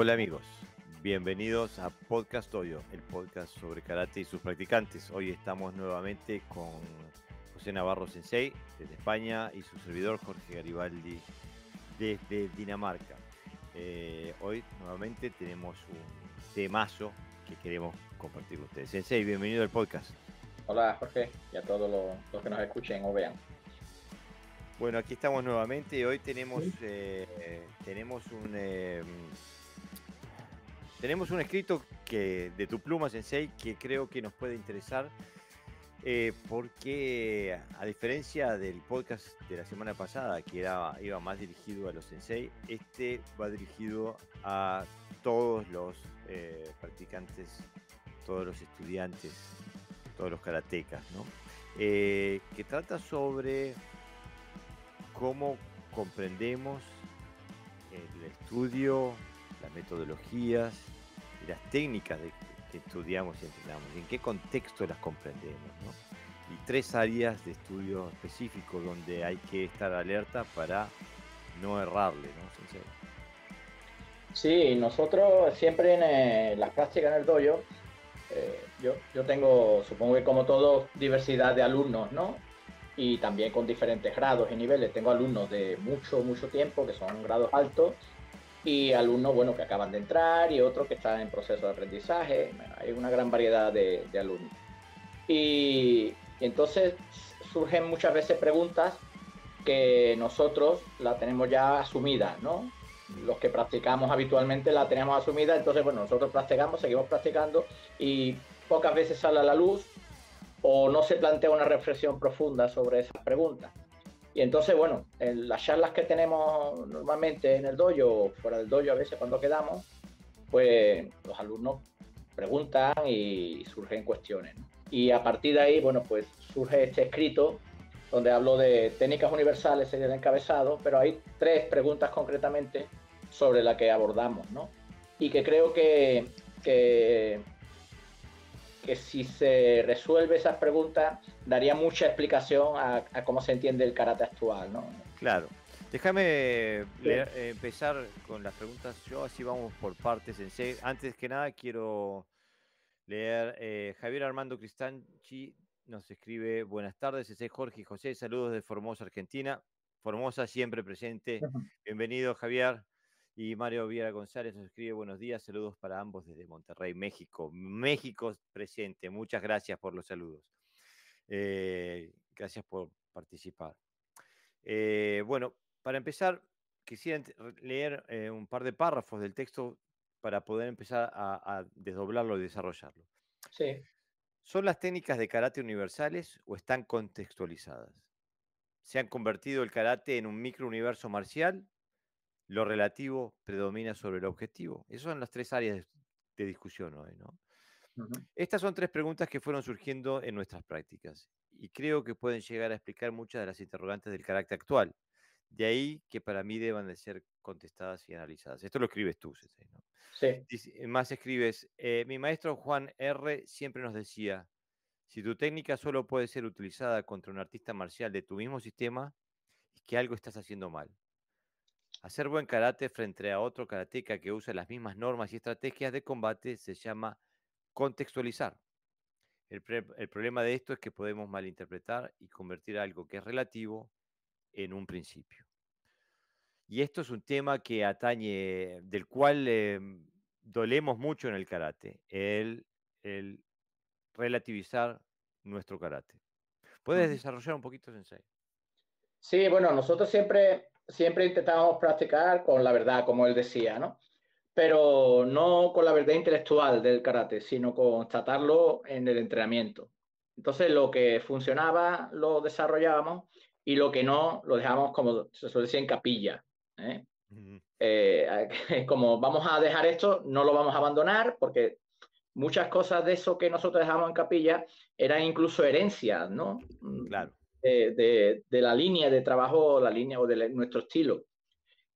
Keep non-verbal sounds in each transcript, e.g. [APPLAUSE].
Hola amigos, bienvenidos a Podcast Oyo, el podcast sobre karate y sus practicantes. Hoy estamos nuevamente con José Navarro Sensei desde España y su servidor Jorge Garibaldi desde Dinamarca. Eh, hoy nuevamente tenemos un temazo que queremos compartir con ustedes. Sensei, bienvenido al podcast. Hola Jorge y a todos los, que nos escuchen o vean. Bueno, aquí estamos nuevamente y hoy tenemos, eh, tenemos un... Eh, tenemos un escrito que, de tu pluma, Sensei, que creo que nos puede interesar. Eh, porque a diferencia del podcast de la semana pasada, que era, iba más dirigido a los sensei, este va dirigido a todos los eh, practicantes, todos los estudiantes, todos los karatecas, ¿no? Eh, que trata sobre cómo comprendemos el estudio, las metodologías y las técnicas que estudiamos y entrenamos, y en qué contexto las comprendemos. ¿no? Y tres áreas de estudio específicos donde hay que estar alerta para no errarle, ¿no? Sí, nosotros siempre en la eh, las prácticas en el dojo, eh, yo, yo tengo, supongo que como todo, diversidad de alumnos, ¿no? y también con diferentes grados y niveles. Tengo alumnos de mucho, mucho tiempo, que son grados altos, y alumnos, bueno, que acaban de entrar y otros que están en proceso de aprendizaje. hay una gran variedad de, alumnos. Y, entonces surgen muchas veces preguntas que nosotros la tenemos ya asumida, ¿no? Los que practicamos habitualmente la tenemos asumida, entonces, bueno, nosotros practicamos, seguimos practicando y pocas veces sale a la luz o no se plantea una reflexión profunda sobre esas preguntas. Y entonces, bueno, en las charlas que tenemos normalmente en el dojo o fuera del dojo a veces cuando quedamos, pues los alumnos preguntan y surgen cuestiones. Y a partir de ahí, bueno, pues surge este escrito donde hablo de técnicas universales en el encabezado, pero hay tres preguntas concretamente sobre las que abordamos, ¿no? Y que creo que, que que si se resuelve esas preguntas daría mucha explicación a, cómo se entiende el karate actual, Claro. Déjame eh, empezar con las preguntas. Yo así vamos por partes. En Antes que nada quiero leer. Eh, Javier Armando Cristanchi nos escribe buenas tardes. Ese Jorge y José. Saludos de Formosa, Argentina. Formosa siempre presente. Bienvenido, Javier. Y Mario Viera González nos escribe buenos días, saludos para ambos desde Monterrey, México. México presente, muchas gracias por los saludos. Eh, gracias por participar. Eh, bueno, para empezar, quisiera leer eh, un par de párrafos del texto para poder empezar a, a desdoblarlo y desarrollarlo. Sí. ¿Son las técnicas de karate universales o están contextualizadas? ¿Se han convertido el karate en un micro universo marcial lo relativo predomina sobre el objetivo. Esas son las tres áreas de, discusión hoy, ¿no? Estas son tres preguntas que fueron surgiendo en nuestras prácticas y creo que pueden llegar a explicar muchas de las interrogantes del carácter actual. De ahí que para mí deban de ser contestadas y analizadas. Esto lo escribes tú, Sí. más escribes, eh, mi maestro Juan R. siempre nos decía, si tu técnica solo puede ser utilizada contra un artista marcial de tu mismo sistema, es que algo estás haciendo mal. Hacer buen karate frente a otro karateca que usa las mismas normas y estrategias de combate se llama contextualizar. El, problema de esto es que podemos malinterpretar y convertir algo que es relativo en un principio. Y esto es un tema que atañe, del cual em, dolemos mucho en el karate, el, el relativizar nuestro karate. ¿Puedes desarrollar un poquito, Sensei? Sí, bueno, nosotros siempre siempre intentábamos practicar con la verdad, como él decía, ¿no? Pero no con la verdad intelectual del karate, sino constatarlo en el entrenamiento. Entonces, lo que funcionaba lo desarrollábamos y lo que no lo dejábamos, como se suele decir, en capilla. ¿eh? Eh, [LAUGHS] como vamos a dejar esto, no lo vamos a abandonar porque muchas cosas de eso que nosotros dejamos en capilla eran incluso herencias, ¿no? Claro de, la línea de trabajo, la línea o de nuestro estilo.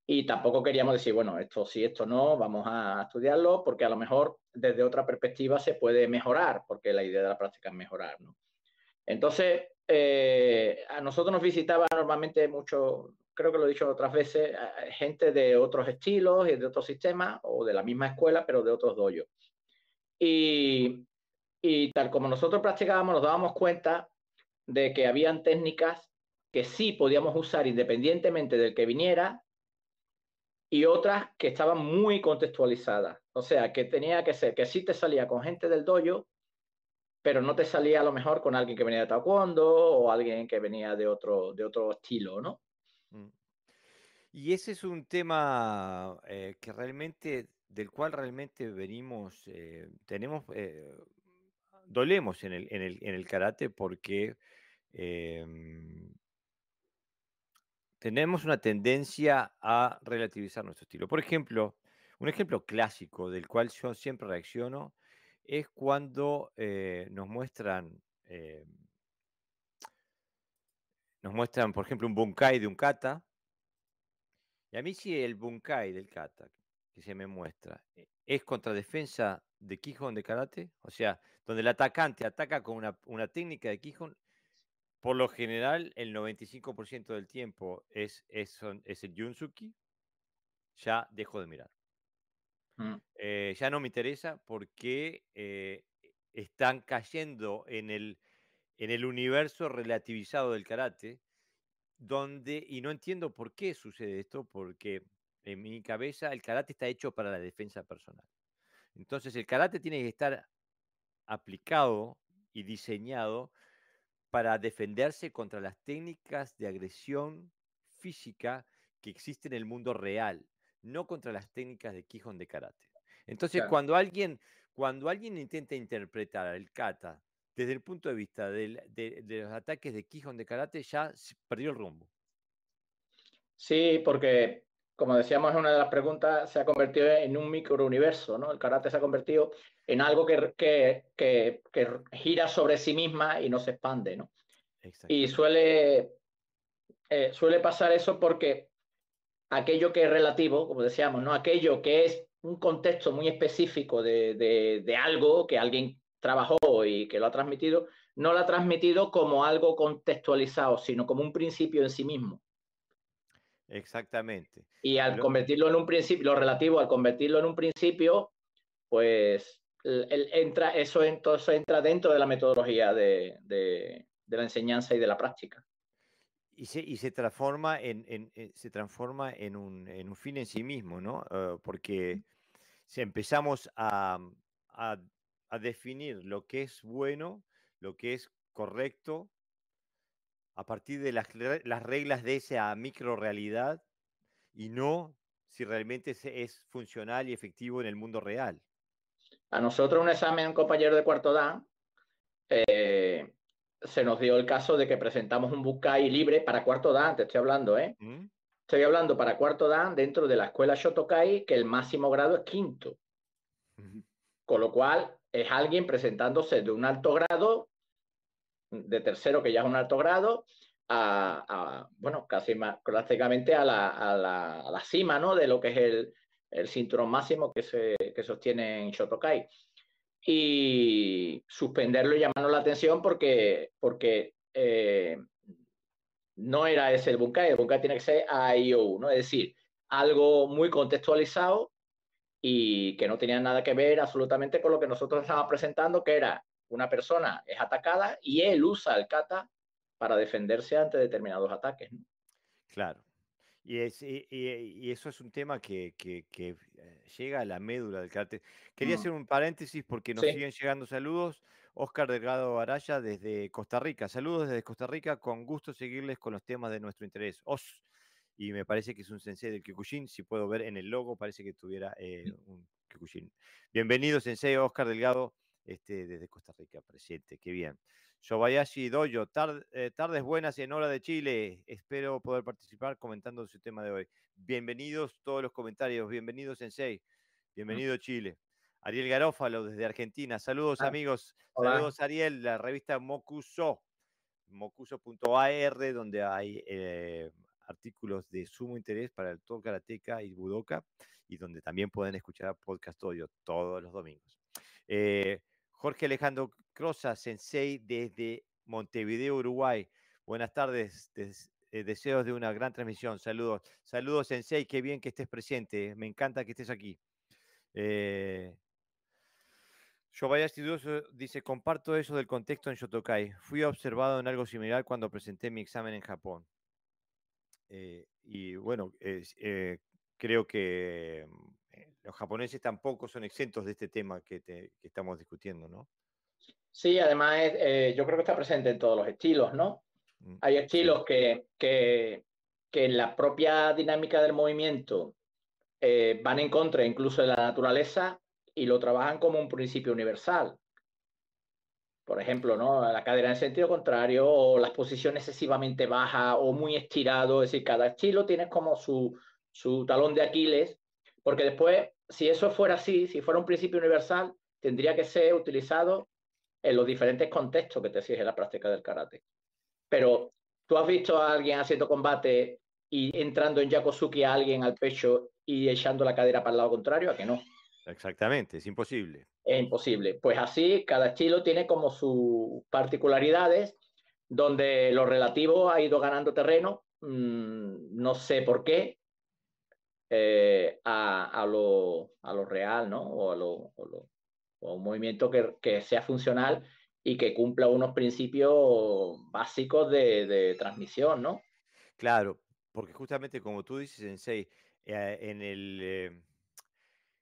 Y tampoco queríamos decir, bueno, esto sí, esto no, vamos a estudiarlo, porque a lo mejor desde otra perspectiva se puede mejorar, porque la idea de la práctica es mejorar, Entonces, eh, a nosotros nos visitaba normalmente mucho, creo que lo he dicho otras veces, gente de otros estilos y de otros sistemas, o de la misma escuela, pero de otros doyos. Y, y tal como nosotros practicábamos, nos dábamos cuenta de que habían técnicas que sí podíamos usar independientemente del que viniera y otras que estaban muy contextualizadas. O sea, que tenía que ser que sí te salía con gente del dojo, pero no te salía a lo mejor con alguien que venía de taekwondo o alguien que venía de otro, de otro estilo, ¿no? Mm. Y ese es un tema eh, que realmente, del cual realmente venimos, eh, tenemos, eh, dolemos en en el, en el karate porque Em, tenemos una tendencia a relativizar nuestro estilo. Por ejemplo, un ejemplo clásico del cual yo siempre reacciono es cuando eh, nos muestran, eh, nos muestran, por ejemplo, un bunkai de un kata. Y a mí si el bunkai del kata que se me muestra eh, es contra defensa de Kijon de karate, o sea, donde el atacante ataca con una, técnica de Kijon. Por lo general, el 95% del tiempo es, es, es el Junsuki. Ya dejo de mirar. Mm. Eh, ya no me interesa porque eh, están cayendo en el, en el universo relativizado del karate, donde, y no entiendo por qué sucede esto, porque en mi cabeza el karate está hecho para la defensa personal. Entonces el karate tiene que estar aplicado y diseñado para defenderse contra las técnicas de agresión física que existen en el mundo real, no contra las técnicas de Quijón de karate. Entonces, cuando, alguien, cuando alguien intenta interpretar el kata desde el punto de vista de, los ataques de Quijón de karate, ya perdió el rumbo. Sí, porque como decíamos en una de las preguntas, se ha convertido en un microuniverso, ¿no? El karate se ha convertido en algo que, gira sobre sí misma y no se expande, ¿no? Y suele, eh, suele pasar eso porque aquello que es relativo, como decíamos, ¿no? Aquello que es un contexto muy específico de, de algo que alguien trabajó y que lo ha transmitido, no lo ha transmitido como algo contextualizado, sino como un principio en sí mismo. Exactamente. Y al convertirlo en un principio, lo relativo, al convertirlo en un principio, pues entra, eso entonces entra dentro de la metodología de, la enseñanza y de la práctica. Y se, y se transforma en, eh, se transforma en un, fin en sí mismo, ¿no? Ah, porque si empezamos a, a definir lo que es bueno, lo que es correcto, a partir de las, las reglas de esa micro realidad y no si realmente es funcional y efectivo en el mundo real. A nosotros un examen, un compañero de cuarto DAN, eh, se nos dio el caso de que presentamos un Bukai libre para cuarto DAN, te estoy hablando, ¿eh? Mm. Estoy hablando para cuarto DAN dentro de la escuela Shotokai, que el máximo grado es quinto. Con lo cual, es alguien presentándose de un alto grado de tercero, que ya es un alto grado, a, bueno, casi más, prácticamente a la, a, la, cima, ¿no? De lo que es el, el cinturón máximo que, se, que sostiene en Shotokai. Y suspenderlo y llamarnos la atención porque, porque eh, no era ese el Bunkai, el Bunkai tiene que ser IO, ¿no? Es decir, algo muy contextualizado y que no tenía nada que ver absolutamente con lo que nosotros estábamos presentando, que era una persona es atacada y él usa el kata para defenderse ante determinados ataques. Claro. Y, eso es un tema que, eh, llega a la médula del karate. Quería mm. hacer un paréntesis porque nos siguen llegando saludos. Oscar Delgado Araya desde Costa Rica. Saludos desde Costa Rica. Con gusto seguirles con los temas de nuestro interés. Os, y me parece que es un sensei del Kyokushin. Si puedo ver en el logo, parece que tuviera eh, mm. un Kyokushin. Bienvenido, sensei Oscar Delgado este, desde Costa Rica presente. Qué bien. Shobayashi Doyo, eh, tardes buenas en hora de Chile. Espero poder participar comentando su tema de hoy. Bienvenidos todos los comentarios. Bienvenidos en seis. Bienvenido Chile. Ariel Garófalo desde Argentina. Saludos ah, amigos. Saludos Ariel, la revista Mocuso, mocuso.ar, donde hay eh, artículos de sumo interés para el todo karateka y budoka y donde también pueden escuchar podcast audio todos los domingos. Eh, Jorge Alejandro Crosa, sensei desde Montevideo, Uruguay. Buenas tardes, eh, deseos de una gran transmisión, saludos. Saludos, sensei, qué bien que estés presente, eh, me encanta que estés aquí. Eh, Shobayashi dice, comparto eso del contexto en Shotokai. Fui observado en algo similar cuando presenté mi examen en Japón. Eh, y bueno, creo que mm, los japoneses tampoco son exentos de este tema que, estamos discutiendo, ¿no? Sí, además eh, yo creo que está presente en todos los estilos, ¿no? Mm, Hay estilos que, que, en la propia dinámica del movimiento eh, van en contra incluso de la naturaleza y lo trabajan como un principio universal. Por ejemplo, ¿no? la cadera en sentido contrario o las posiciones excesivamente bajas o muy estirado. Es decir, cada estilo tiene como su, su talón de Aquiles porque después, si eso fuera así, si fuera un principio universal, tendría que ser utilizado en los diferentes contextos que te exige la práctica del karate. Pero tú has visto a alguien haciendo combate y entrando en Yakosuki a alguien al pecho y echando la cadera para el lado contrario, a que no. Exactamente, es imposible. Es imposible. Pues así, cada estilo tiene como sus particularidades, donde lo relativo ha ido ganando terreno, mm, no sé por qué, eh, a, lo, real, ¿no? O a, un movimiento que, sea funcional y que cumpla unos principios básicos de, transmisión, ¿no? Claro, porque justamente como tú dices, Sensei, eh, en el... Eh,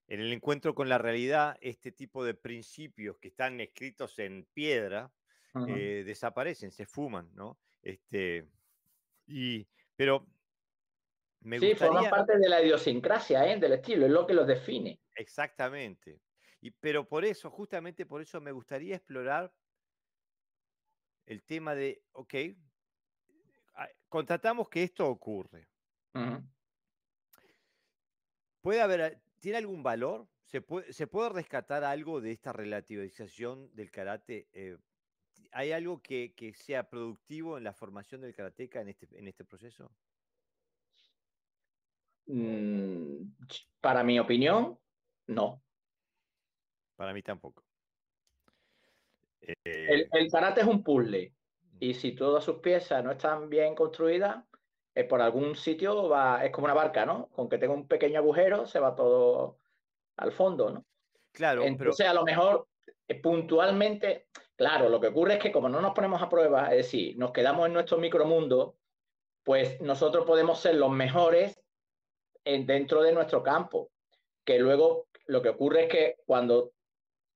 en el encuentro con la realidad, este tipo de principios que están escritos en piedra desaparecen, se fuman, ¿no? Este, y, pero sí, parte de la idiosincrasia ¿eh? del estilo, es lo que los define. Exactamente. Y, pero por eso, justamente por eso, me gustaría explorar el tema de, ok, contratamos que esto ocurre. ¿Puede haber, tiene algún valor? ¿Se puede, rescatar algo de esta relativización del karate? Eh, ¿Hay algo que, sea productivo en la formación del karateca este, en este proceso? Mm, para mi opinión, no. Para mí tampoco. Eh, el, el, es un puzzle y si todas sus piezas no están bien construidas, eh, por algún sitio va, es como una barca, ¿no? Con que tenga un pequeño agujero se va todo al fondo, ¿no? Claro. Entonces sea, a lo mejor eh, puntualmente, claro, lo que ocurre es que como no nos ponemos a prueba, es decir, nos quedamos en nuestro micromundo, pues nosotros podemos ser los mejores dentro de nuestro campo, que luego lo que ocurre es que cuando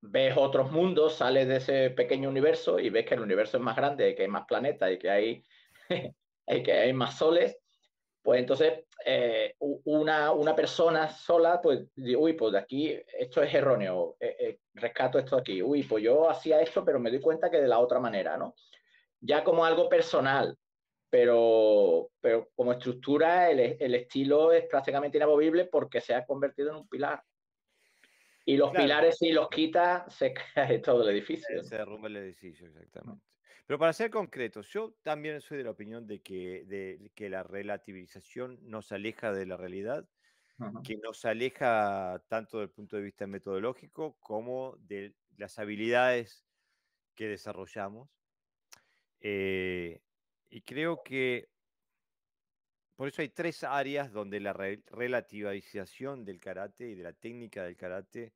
ves otros mundos, sales de ese pequeño universo y ves que el universo es más grande, que hay más planetas y que hay, [LAUGHS] que hay más soles, pues entonces eh, una, persona sola, pues, uy, pues de aquí esto es erróneo, eh, eh, rescato esto aquí, uy, pues yo hacía esto, pero me doy cuenta que de la otra manera, ¿no? Ya como algo personal, pero, pero como estructura el, el, estilo es prácticamente inamovible porque se ha convertido en un pilar. Y los pilares, si los quita, se [LAUGHS] cae todo el edificio. Se derrumba el edificio, exactamente. Pero para ser concreto, yo también soy de la opinión de que, de, que la relativización nos aleja de la realidad, que nos aleja tanto del punto de vista metodológico como de las habilidades que desarrollamos. Eh, y creo que por eso hay tres áreas donde la relativización del karate y de la técnica del karate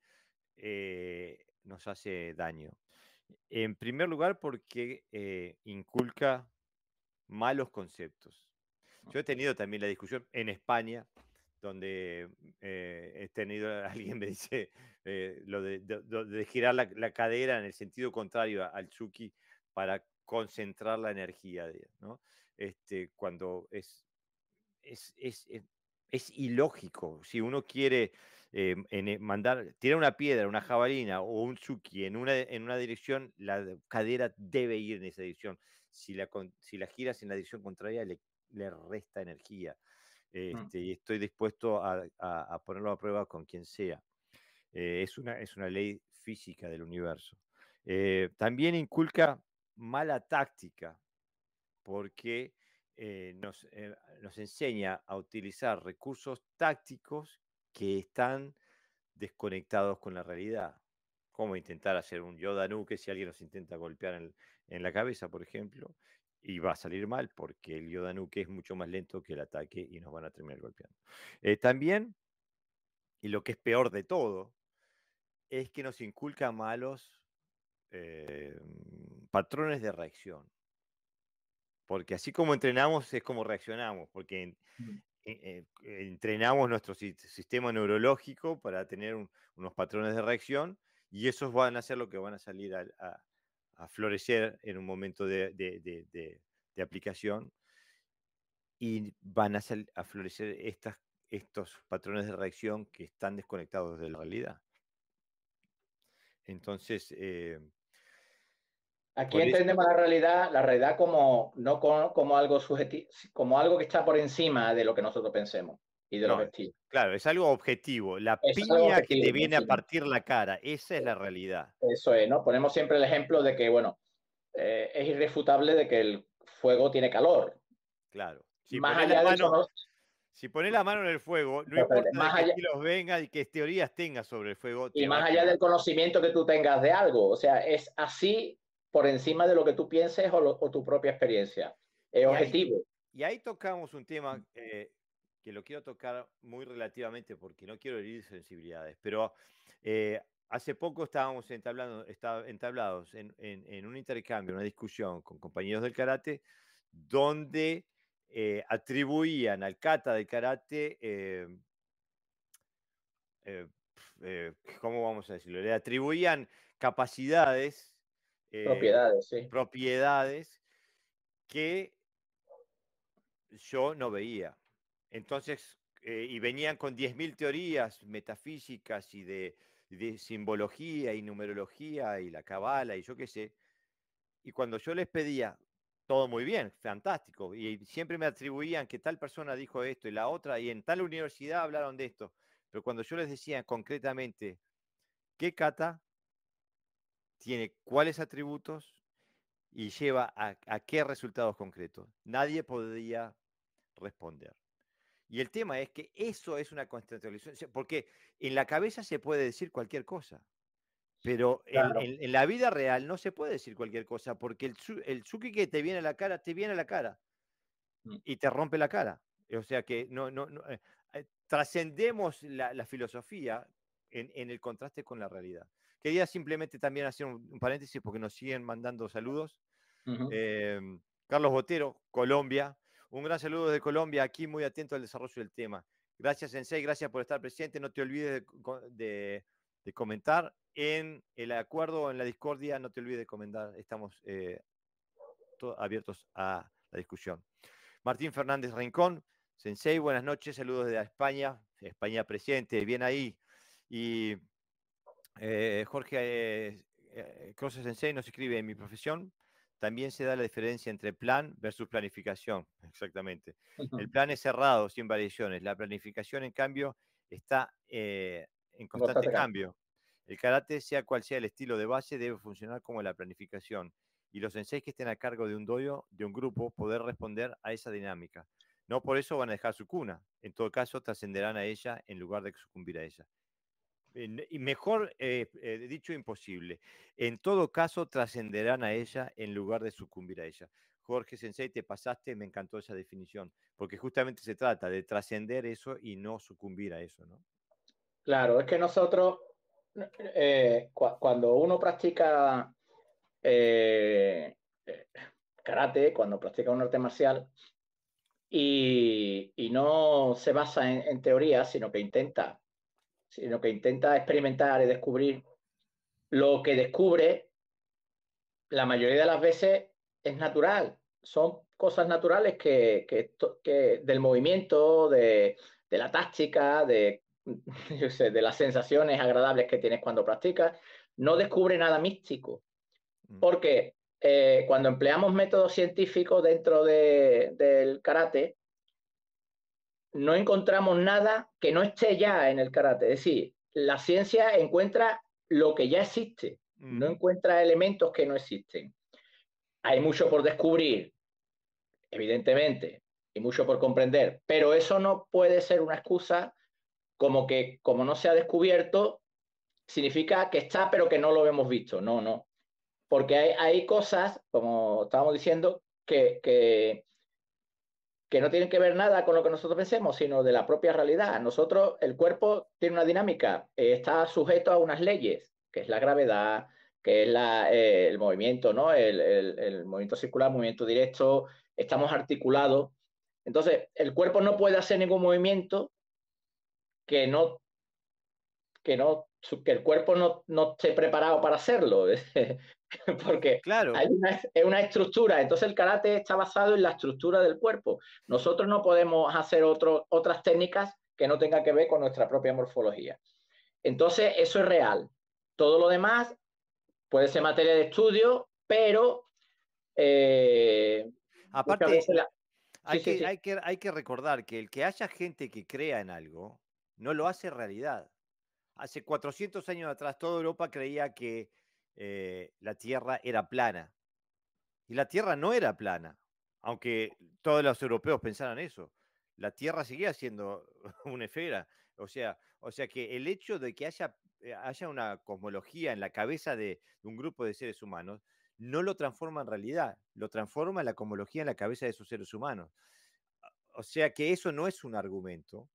eh, nos hace daño. En primer lugar, porque eh, inculca malos conceptos. Yo he tenido también la discusión en España, donde eh, he tenido, [LAUGHS] alguien me dice, lo de, girar la, cadera en el sentido contrario al Chucky para concentrar la energía, ¿no? Este, cuando es, es, eh, ilógico. Si uno quiere eh, eh, mandar, tirar una piedra, una jabalina o un suki en una, en una dirección, la cadera debe ir en esa dirección. Si la, si giras en la dirección contraria, le, resta energía. Mm. Este, y estoy dispuesto a, ponerlo a prueba con quien sea. es, una, es una ley física del universo. también inculca mala táctica, porque eh, nos, eh, nos, enseña a utilizar recursos tácticos que están desconectados con la realidad. Como intentar hacer un Yoda si alguien nos intenta golpear en, la cabeza, por ejemplo, y va a salir mal porque el Yoda es mucho más lento que el ataque y nos van a terminar golpeando. Eh, también, y lo que es peor de todo, es que nos inculca malos eh, mm, patrones de reacción. Porque así como entrenamos es como reaccionamos, porque eh, eh, entrenamos nuestro sistema neurológico para tener unos patrones de reacción y esos van a ser lo que van a salir a, florecer en un momento de, aplicación y van a, florecer estas, estos patrones de reacción que están desconectados de la realidad. Entonces, Aquí entendemos la realidad, la realidad como no como, algo subjetivo, como algo que está por encima de lo que nosotros pensemos y de los objetivos Claro, es algo objetivo. La piña que te viene a partir la cara, esa es la eh, realidad. Eso es, ¿no? Ponemos siempre el ejemplo de que, bueno, eh, es irrefutable de que el fuego tiene calor. Claro. Si Más allá Si pones la mano en el fuego, no importa más los que venga y que teorías tengas sobre el fuego. Y más allá del conocimiento que tú tengas de algo, o sea, es así por encima de lo que tú pienses o, tu propia experiencia. Es objetivo. y ahí tocamos un tema eh, que lo quiero tocar muy relativamente porque no quiero herir sensibilidades, pero eh, hace poco estábamos entablando, entablados en, un intercambio, una discusión con compañeros del karate, donde eh, atribuían al kata del karate ¿cómo vamos a decirlo? Le atribuían capacidades eh, propiedades, propiedades que yo no veía. Entonces, eh, y venían con 10.000 teorías metafísicas y de, de, simbología y numerología y la cabala y yo qué sé. Y cuando yo les pedía, todo muy bien, fantástico, y siempre me atribuían que tal persona dijo esto y la otra, y en tal universidad hablaron de esto, pero cuando yo les decía concretamente, ¿qué cata? tiene cuáles atributos y lleva a, qué resultados concretos. Nadie podría responder. Y el tema es que eso es una constatación, porque en la cabeza se puede decir cualquier cosa, pero en, la vida real no se puede decir cualquier cosa, porque el, el suki que te viene a la cara, te viene a la cara mm. y te rompe la cara. O sea que no, no, eh, trascendemos la, filosofía en, el contraste con la realidad. Quería simplemente también hacer un, paréntesis porque nos siguen mandando saludos. Em, Carlos Botero, Colombia. Un gran saludo desde Colombia, aquí muy atento al desarrollo del tema. Gracias, Sensei, gracias por estar presente. No te olvides de, comentar en el acuerdo, o en la discordia, no te olvides de comentar. Estamos eh, abiertos a la discusión. Martín Fernández Rincón, Sensei, buenas noches, saludos de España, España presente, bien ahí. Y eh, Jorge eh, eh Sensei nos escribe en mi profesión. También se da la diferencia entre plan versus planificación. [LAUGHS] Exactamente. El plan es cerrado, sin variaciones. La planificación, en cambio, está eh, en constante cambio. El karate, sea cual sea el estilo de base, debe funcionar como la planificación. Y los senseis que estén a cargo de un dojo, de un grupo, poder responder a esa dinámica. No por eso van a dejar su cuna. En todo caso, trascenderán a ella en lugar de sucumbir a ella y mejor eh, eh, dicho imposible. En todo caso, trascenderán a ella en lugar de sucumbir a ella. Jorge Sensei, te pasaste, me encantó esa definición, porque justamente se trata de trascender eso y no sucumbir a eso, ¿no? Claro, es que nosotros, eh, cuando uno practica karate, cuando practica un arte marcial, y, no se basa en teoría, sino que intenta sino que intenta experimentar y descubrir lo que descubre, la mayoría de las veces es natural. Son cosas naturales que, del movimiento, de, la táctica, de, [LAUGHS] de las sensaciones agradables que tienes cuando practicas, no descubre nada místico. Mm. Porque eh, cuando empleamos métodos científicos dentro del karate, no encontramos nada que no esté ya en el karate. Es decir, la ciencia encuentra lo que ya existe, no mm. encuentra elementos que no existen. Hay mucho por descubrir, evidentemente, y mucho por comprender, pero eso no puede ser una excusa como que como no se ha descubierto, significa que está, pero que no lo hemos visto. No, no. Porque hay, hay cosas, como estábamos diciendo, que, que, que no tienen que ver nada con lo que nosotros pensemos, sino de la propia realidad. Nosotros, el cuerpo tiene una dinámica, eh, está sujeto a unas leyes, que es la gravedad, que es eh, el movimiento, ¿no? El, el, movimiento circular, movimiento directo, estamos articulados. Entonces, el cuerpo no puede hacer ningún movimiento que no que, no, que el cuerpo no, esté preparado para hacerlo, [LAUGHS] porque claro. hay una, es una estructura, entonces el karate está basado en la estructura del cuerpo. Nosotros no podemos hacer otras técnicas que no tengan que ver con nuestra propia morfología. Entonces, eso es real. Todo lo demás puede ser materia de estudio, pero... Eh, Aparte, que, hay que recordar que el que haya gente que crea en algo, no lo hace realidad hace 400 años atrás toda Europa creía que eh, la Tierra era plana. Y la Tierra no era plana, aunque todos los europeos pensaran eso. La Tierra seguía siendo [LAUGHS] una esfera. O sea, o sea que el hecho de que haya, eh, haya una cosmología en la cabeza de, de un grupo de seres humanos no lo transforma en realidad, lo transforma en la cosmología en la cabeza de esos seres humanos. O sea que eso no es un argumento,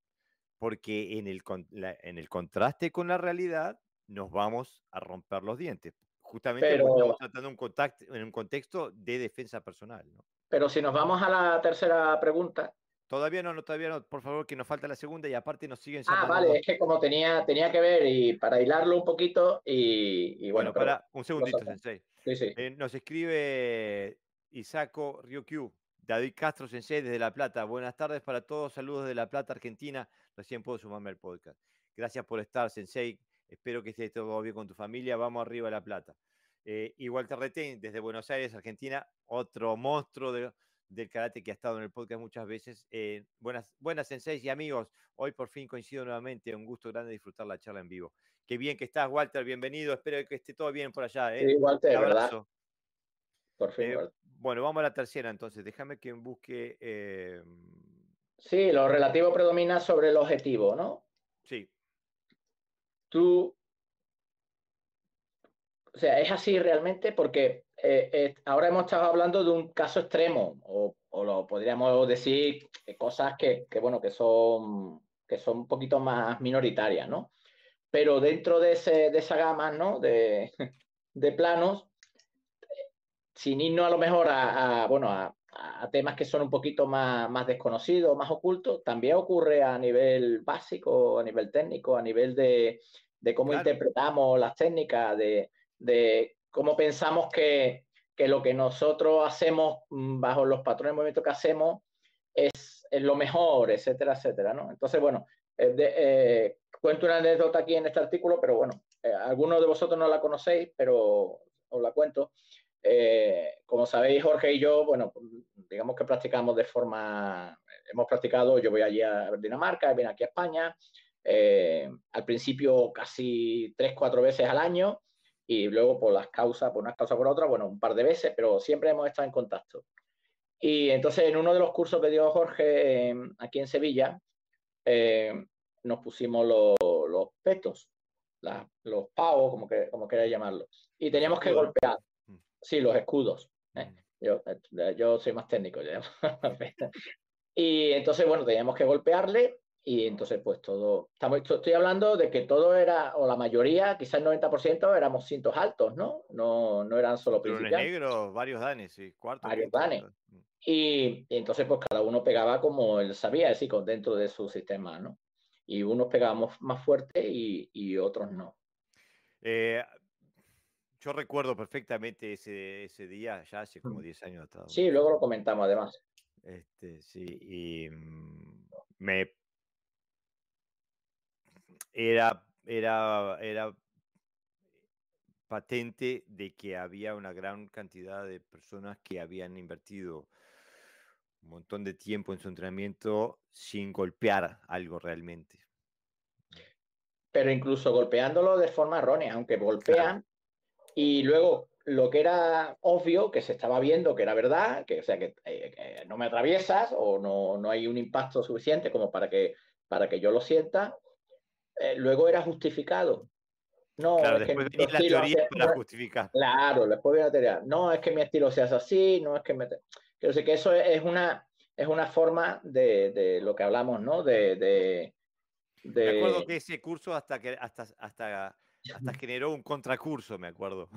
porque en el, contraste con la realidad nos vamos a romper los dientes. Justamente estamos tratando un contacto, en un contexto de defensa personal. Pero si nos vamos a la tercera pregunta. Todavía no, no, todavía no, por favor, que nos falta la segunda y aparte nos siguen Ah, vale, es que como tenía, tenía que ver y para hilarlo un poquito y, bueno. para un segundito, Sensei. Sí, sí. Eh, nos escribe Isaco Ryukyu. David Castro Sensei desde La Plata. Buenas tardes para todos. Saludos de La Plata, Argentina. Recién puedo sumarme al podcast. Gracias por estar, Sensei. Espero que esté todo bien con tu familia. Vamos arriba a La Plata. Eh, y Walter Retén, desde Buenos Aires, Argentina, otro monstruo del karate que ha estado en el podcast muchas veces. Eh, buenas, buenas, Sensei y amigos. Hoy por fin coincido nuevamente. Un gusto grande disfrutar la charla en vivo. Qué bien que estás, Walter. Bienvenido. Espero que esté todo bien por allá. ¿eh? Sí, Walter, Un ¿verdad? Por fin, Walter. Bueno, vamos a la tercera entonces. Déjame que busque. Em, sí, lo eh, relativo predomina sobre el objetivo, ¿no? Sí. Tú. O sea, es así realmente porque eh, eh, ahora hemos estado hablando de un caso extremo, o, lo podríamos decir cosas que, bueno, que son, que son un poquito más minoritarias, ¿no? Pero dentro de, ese, de esa gama, ¿no? De, [LAUGHS] de planos, sin irnos a lo mejor a, bueno, a, temas que son un poquito más, más desconocidos, más ocultos, también ocurre a nivel básico, a nivel técnico, a nivel de, cómo interpretamos las técnicas, de, cómo pensamos que, lo que nosotros hacemos mm, bajo los patrones de movimiento que hacemos es, lo mejor, etcétera, etcétera, Entonces, bueno, eh, eh, cuento una anécdota aquí en este artículo, pero bueno, eh, algunos de vosotros no la conocéis, pero os la cuento. Eh, como sabéis, Jorge y yo, bueno, digamos que practicamos de forma, hemos practicado, yo voy allí a Dinamarca, él viene aquí a España, eh, al principio casi tres, cuatro veces al año y luego por las causas, por unas causas por otras, bueno, un par de veces, pero siempre hemos estado en contacto. Y entonces en uno de los cursos que dio Jorge em, aquí en Sevilla, em, nos pusimos los, los petos, los pavos, como, que, como queráis llamarlo, y teníamos que golpear. Sí, los escudos. ¿eh? Mm. ¿eh? Yo, soy más técnico. [LAUGHS] y entonces, bueno, teníamos que golpearle y entonces, pues todo, estamos, estoy hablando de que todo era, o la mayoría, quizás el 90%, éramos cintos altos, ¿no? No, no eran solo principiantes. negros, varios danes, sí, cuartos. Varios danes. Mm. Y, entonces, pues cada uno pegaba como él sabía, decir, con dentro de su sistema, ¿no? Y unos pegábamos más fuerte y, otros no. Eh, yo recuerdo perfectamente ese, día, ya hace como 10 mm. años atrás. Sí, luego lo comentamos además. Este, sí, y mm, me era, era, era patente de que había una gran cantidad de personas que habían invertido un montón de tiempo en su entrenamiento sin golpear algo realmente. Pero incluso golpeándolo de forma errónea, aunque golpean, y luego, lo que era obvio, que se estaba viendo, que era verdad, que o sea eh, que, no me atraviesas o no, no, hay un impacto suficiente como para que, para que yo lo sienta, eh, luego era justificado. No, claro, después que la teoría para no, Claro, después viene la teoría. No, es que mi estilo sea así, no es que me... Quiero decir que eso es una, es una forma de, de lo que hablamos, ¿no? De, de, de... acuerdo que ese curso hasta que hasta, hasta hasta generó un contracurso, me acuerdo.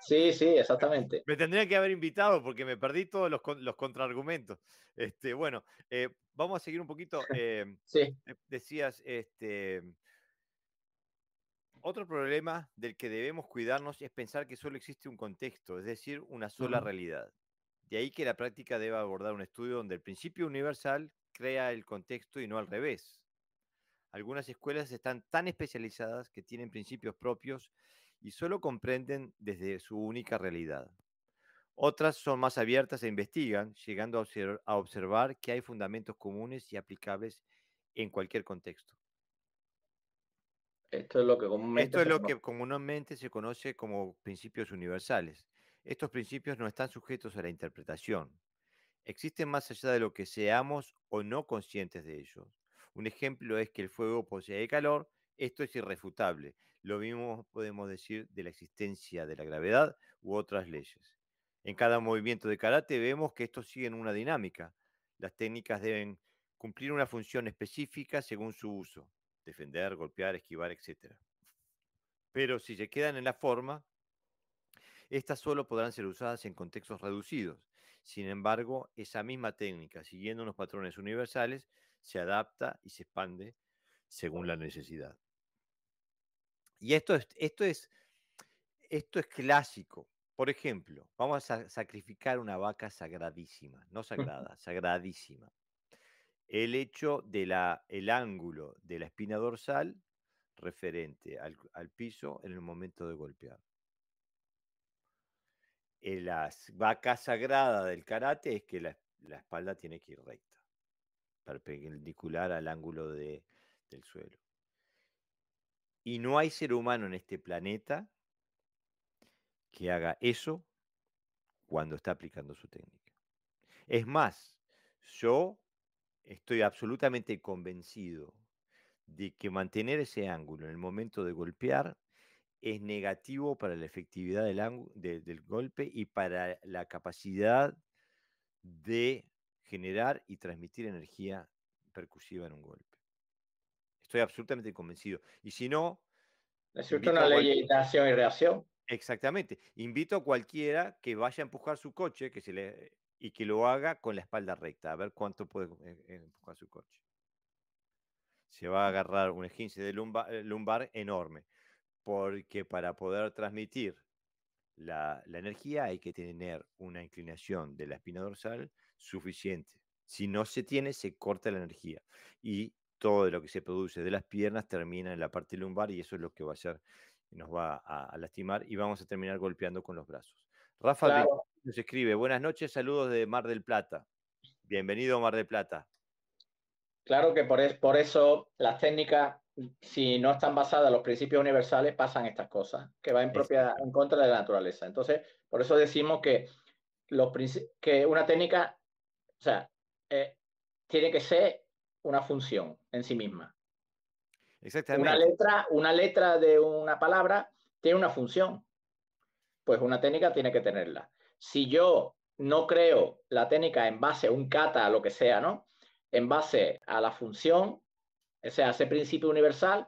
Sí, sí, [LAUGHS] exactamente. Me tendría que haber invitado porque me perdí todos los, contraargumentos. Este, bueno, eh, vamos a seguir un poquito. [LAUGHS] Eh, sí. Decías, este, otro problema del que debemos cuidarnos es pensar que solo existe un contexto, es decir, una sola realidad. De ahí que la práctica deba abordar un estudio donde el principio universal crea el contexto y no al revés, algunas escuelas están tan especializadas que tienen principios propios y solo comprenden desde su única realidad. Otras son más abiertas e investigan, llegando a, observar que hay fundamentos comunes y aplicables en cualquier contexto. Esto es lo que comúnmente, se conoce como principios universales. Estos principios no están sujetos a la interpretación. Existen más allá de lo que seamos o no conscientes de ellos. Un ejemplo es que el fuego posee calor, esto es irrefutable. Lo mismo podemos decir de la existencia de la gravedad u otras leyes. En cada movimiento de karate vemos que estos siguen una dinámica. Las técnicas deben cumplir una función específica según su uso, defender, golpear, esquivar, etc. Pero si se quedan en la forma, estas solo podrán ser usadas en contextos reducidos. Sin embargo, esa misma técnica, siguiendo unos patrones universales, se adapta y se expande según la necesidad. Y esto es, esto es, esto es clásico. Por ejemplo, vamos a sacrificar una vaca sagradísima, no sagrada, sagradísima. El hecho del el ángulo de la espina dorsal referente al, piso en el momento de golpear. En eh, las vacas sagradas del karate es que la espalda tiene que ir recta perpendicular al ángulo de, del suelo. Y no hay ser humano en este planeta que haga eso cuando está aplicando su técnica. Es más, yo estoy absolutamente convencido de que mantener ese ángulo en el momento de golpear es negativo para la efectividad del, del golpe y para la capacidad de generar y transmitir energía percusiva en un golpe. Estoy absolutamente convencido. Y si no... Resulta una ley de y reacción. Exactamente. Invito a cualquiera que vaya a empujar su coche que se le, y que lo haga con la espalda recta, a ver cuánto puede eh, eh, empujar su coche. Se va a mm. agarrar un esguince de eh, lumbar, enorme, porque para poder transmitir la, energía hay que tener una inclinación de la espina dorsal suficiente. Si no se tiene, se corta la energía y todo lo que se produce de las piernas termina en la parte lumbar y eso es lo que va a hacer, nos va a, lastimar y vamos a terminar golpeando con los brazos. Rafa nos escribe, buenas noches, saludos de Mar del Plata. Bienvenido Mar del Plata. Claro que por, es, por eso las técnicas, si no están basadas en los principios universales, pasan estas cosas, que van en, en contra de la naturaleza. Entonces, por eso decimos que, los, que una técnica o sea, eh, tiene que ser una función en sí misma. Exactamente. Una letra, una letra de una palabra tiene una función. Pues una técnica tiene que tenerla. Si yo no creo la técnica en base a un kata, a lo que sea, ¿no? En base a la función, o sea, ese principio universal,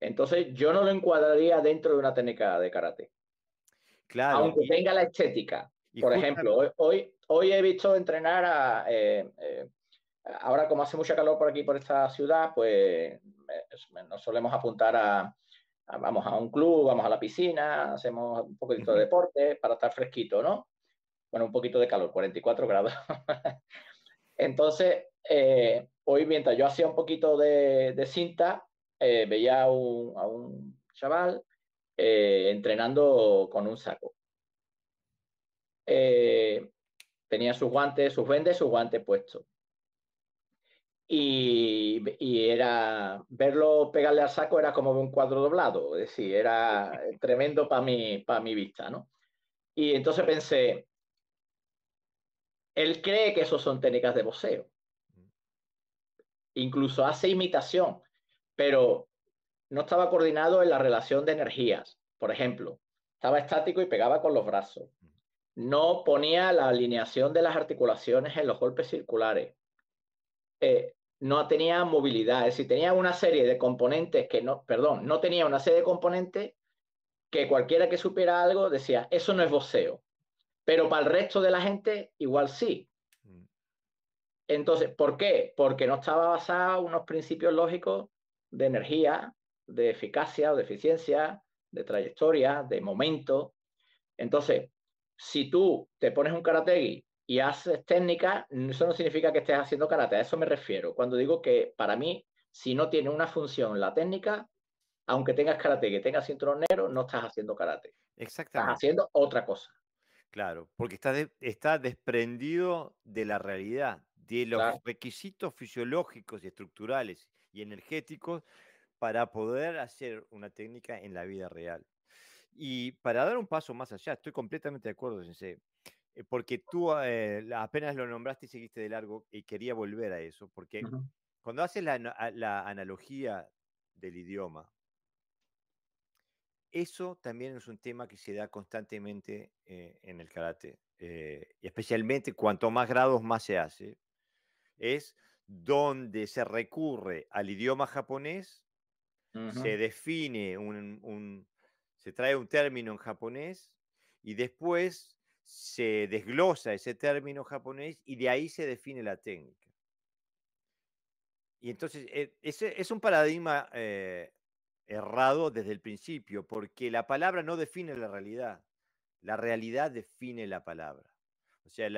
entonces yo no lo encuadraría dentro de una técnica de karate. Claro. Aunque tenga la estética. por ejemplo, hoy, Hoy he visto entrenar a... Eh, eh, ahora como hace mucha calor por aquí, por esta ciudad, pues nos solemos apuntar a, Vamos a un club, vamos a la piscina, hacemos un poquito de deporte para estar fresquito, ¿no? Bueno, un poquito de calor, 44 grados. [LAUGHS] Entonces, eh, hoy mientras yo hacía un poquito de, cinta, veía a un, chaval entrenando con un saco. Eh, Tenía sus guantes, sus vendas, sus guantes puestos. Y, era verlo pegarle al saco era como un cuadro doblado, es decir, era tremendo para mi, mi vista, ¿no? Y entonces pensé, él cree que eso son técnicas de boxeo. Incluso hace imitación, pero no estaba coordinado en la relación de energías, por ejemplo. Estaba estático y pegaba con los brazos no ponía la alineación de las articulaciones en los golpes circulares, eh, no tenía movilidad, es decir, tenía una serie de componentes que no, perdón, no tenía una serie de componentes que cualquiera que supiera algo decía, eso no es voceo, pero para el resto de la gente igual sí. Mm. Entonces, ¿por qué? Porque no estaba basado en unos principios lógicos de energía, de eficacia o de eficiencia, de trayectoria, de momento. Entonces, si tú te pones un karategi y haces técnica, eso no significa que estés haciendo karate, a eso me refiero. Cuando digo que para mí, si no tiene una función la técnica, aunque tengas karate, y tengas cinturón negro, no estás haciendo karate. Exactamente. Estás haciendo otra cosa. Claro, porque está, desprendido de la realidad, de los requisitos fisiológicos y estructurales y energéticos para poder hacer una técnica en la vida real. Y para dar un paso más allá, estoy completamente de acuerdo, Sensei, eh, porque tú eh, apenas lo nombraste y seguiste de largo y quería volver a eso, porque cuando haces la, analogía del idioma, eso también es un tema que se da constantemente eh, en el karate, y especialmente cuanto más grados más se hace, es donde se recurre al idioma japonés, se define un, se trae un término en japonés y después se desglosa ese término japonés y de ahí se define la técnica. Y entonces, eh, ese es un paradigma eh, errado desde el principio, porque la palabra no define la realidad, la realidad define la palabra. O sea,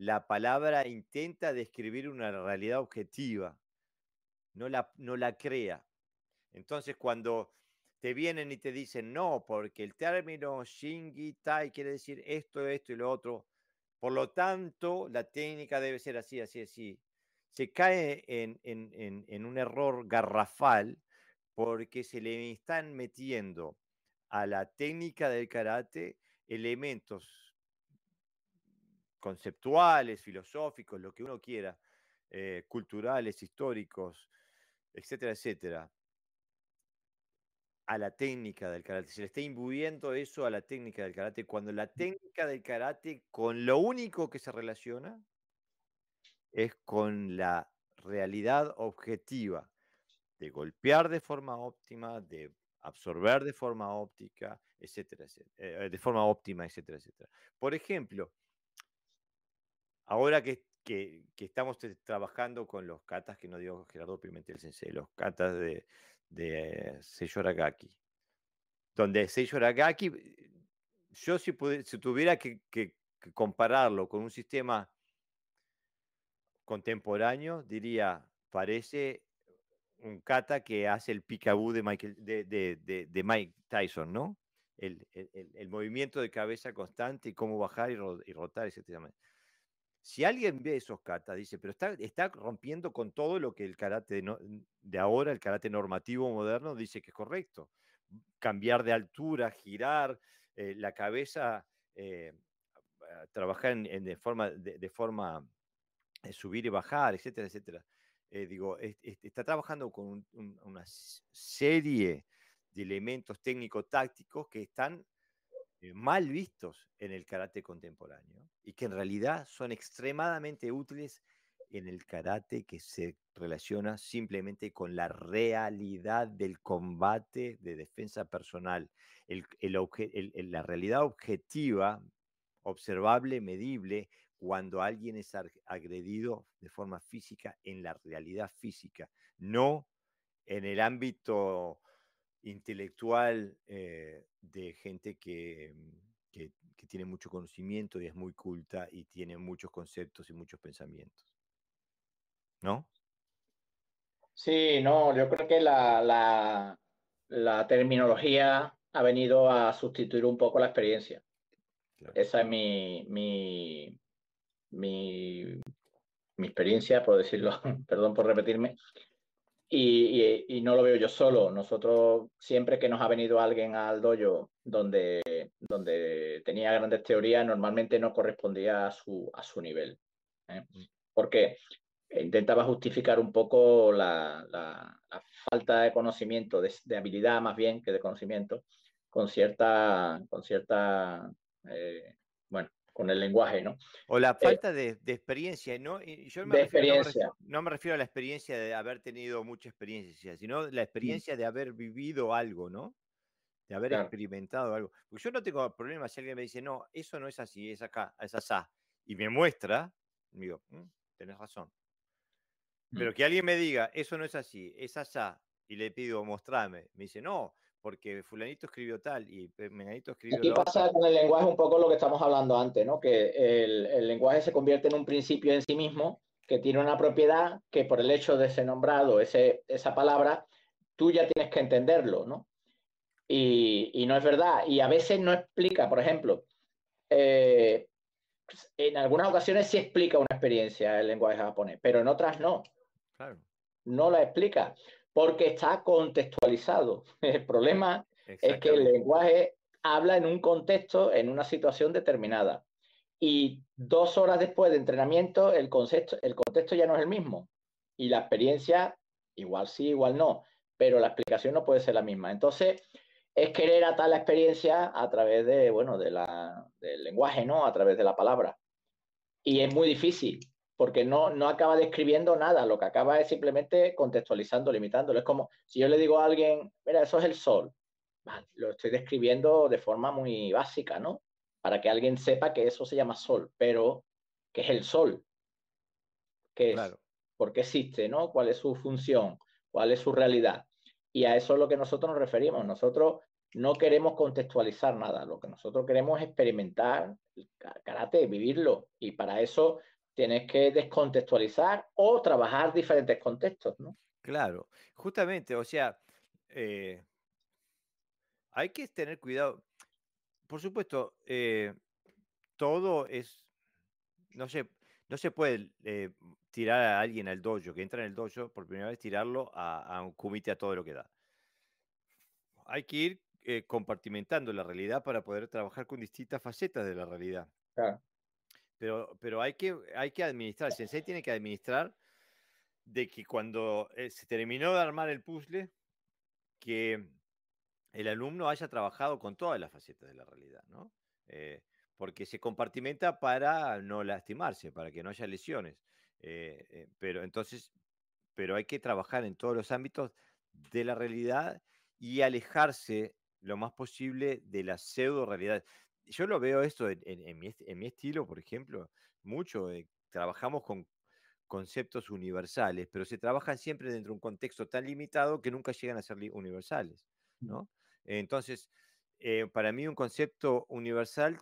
la, palabra intenta describir una realidad objetiva, no la, no la crea. Entonces, cuando te vienen y te dicen no, porque el término Shingi Tai quiere decir esto, esto y lo otro. Por lo tanto, la técnica debe ser así, así, así. Se cae en, un error garrafal porque se le están metiendo a la técnica del karate elementos conceptuales, filosóficos, lo que uno quiera, eh, culturales, históricos, etcétera, etcétera, a la técnica del karate, se le está imbuyendo eso a la técnica del karate, cuando la mm. técnica del karate con lo único que se relaciona es con la realidad objetiva de golpear de forma óptima, de absorber de forma óptica, etcétera, etcétera eh, de forma óptima, etcétera, etcétera. Por ejemplo, ahora que, estamos eh, trabajando con los katas que nos digo Gerardo Pimentel los catas de, de Seiyo Aragaki. Donde Seiyo eh, yo si, tuviera que, compararlo con un sistema contemporáneo, diría, parece un kata que hace el picabú de, Mike Tyson, ¿no? El, movimiento de cabeza constante y cómo bajar y, y rotar, etcétera. Si alguien ve esos katas, dice, pero está, rompiendo con todo lo que el karate de ahora, el karate normativo moderno, dice que es correcto. Cambiar de altura, girar eh, la cabeza, eh, trabajar en, de forma, de, forma eh, subir y bajar, etcétera, etcétera. digo, está trabajando con una serie de elementos técnico-tácticos que están eh, mal vistos en el karate contemporáneo y que en realidad son extremadamente útiles en el karate que se relaciona simplemente con la realidad del combate de defensa personal, el, la realidad objetiva, observable, medible, cuando alguien es agredido de forma física en la realidad física, no en el ámbito intelectual eh, de gente mm, que, tiene mucho conocimiento y es muy culta y tiene muchos conceptos y muchos pensamientos. ¿No? Sí, no, yo creo que la, terminología ha venido a sustituir un poco la experiencia. Esa es mi, mi, experiencia, por decirlo, [LAUGHS] perdón por repetirme, y, no lo veo yo solo. Nosotros, siempre que nos ha venido alguien al dojo donde, donde tenía grandes teorías, normalmente no correspondía a su, a su nivel. ¿eh? Mm. Porque intentaba justificar un poco la, falta de conocimiento, de, habilidad más bien que de conocimiento, con cierta, con cierta eh, con el lenguaje, ¿no? O la eh, falta de, experiencia, ¿no? yo de experiencia. No, me refiero a la experiencia de haber tenido mucha experiencia, sino la mm. experiencia de haber vivido algo, ¿no? De haber experimentado algo. Porque yo no tengo problema si alguien me dice, no, eso no es así, es acá, es asá. Y me muestra, digo, mm, tenés razón. Mm. Pero que alguien me diga, eso no es así, es asá, y le pido, mostrarme, Me dice, no, porque fulanito escribió tal y menadito escribió Aquí pasa con el lenguaje un poco lo que estamos hablando antes, ¿no? Que el, lenguaje se convierte en un principio en sí mismo, que tiene una propiedad que por el hecho de ser nombrado ese, esa palabra, tú ya tienes que entenderlo, ¿no? Y, no es verdad. Y a veces no explica, por ejemplo, eh, pues, en algunas ocasiones sí explica una experiencia el lenguaje japonés, pero en otras no. Claro. No la explica porque está contextualizado. [LAUGHS] El problema es que el lenguaje habla en un contexto, en una situación determinada. Y dos horas después de entrenamiento, el, concepto, el contexto ya no es el mismo. Y la experiencia, igual sí, igual no, pero la explicación no puede ser la misma. Entonces, es querer atar la experiencia a través de, bueno, de del lenguaje, ¿no? A través de la palabra. Y es muy difícil, porque no, no acaba describiendo nada, lo que acaba es simplemente contextualizando, limitándolo. Es como si yo le digo a alguien, mira, eso es el sol, lo estoy describiendo de forma muy básica, ¿no? Para que alguien sepa que eso se llama sol, pero ¿qué es el sol? ¿Qué ¿Por qué existe, no? ¿Cuál es su función? ¿Cuál es su realidad? Y a eso es lo que nosotros nos referimos. Nosotros no queremos contextualizar nada, lo que nosotros queremos es experimentar el karate, vivirlo. Y para eso tienes que descontextualizar o trabajar diferentes contextos, ¿no? Claro, justamente, o sea, eh, hay que tener cuidado. Por supuesto, eh, todo es, no sé, no se puede eh, tirar a alguien al dojo, que entra en el dojo por primera vez, tirarlo a, un comité a todo lo que da. Hay que ir compartimentando la realidad para poder trabajar con distintas facetas de la realidad. Claro pero, hay, que, hay que administrar, el sensei tiene que administrar de que cuando eh, se terminó de armar el puzzle, que el alumno haya trabajado con todas las facetas de la realidad, ¿no? Eh, porque se compartimenta para no lastimarse, para que no haya lesiones. Eh, pero entonces, pero hay que trabajar en todos los ámbitos de la realidad y alejarse lo más posible de la pseudo realidad yo lo veo esto en, mi, estilo, por ejemplo, mucho. Eh, trabajamos con conceptos universales, pero se trabajan siempre dentro de un contexto tan limitado que nunca llegan a ser universales, ¿no? Entonces, eh, para mí un concepto universal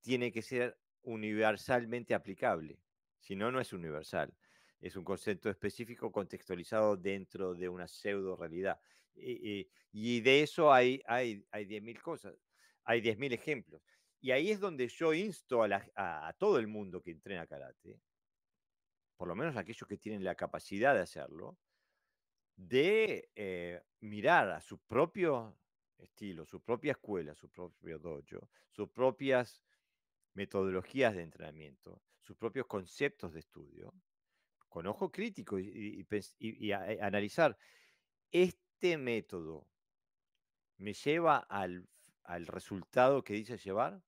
tiene que ser universalmente aplicable, si no, no es universal. Es un concepto específico contextualizado dentro de una pseudo realidad. Y, de eso hay, hay, hay 10.000 cosas, hay 10.000 ejemplos. Y ahí es donde yo insto a, todo el mundo que entrena karate, por lo menos aquellos que tienen la capacidad de hacerlo, de eh, mirar a su propio estilo, su propia escuela, su propio dojo, sus propias metodologías de entrenamiento, sus propios conceptos de estudio, con ojo crítico y, eh, analizar, este método me lleva al, resultado que dice llevar,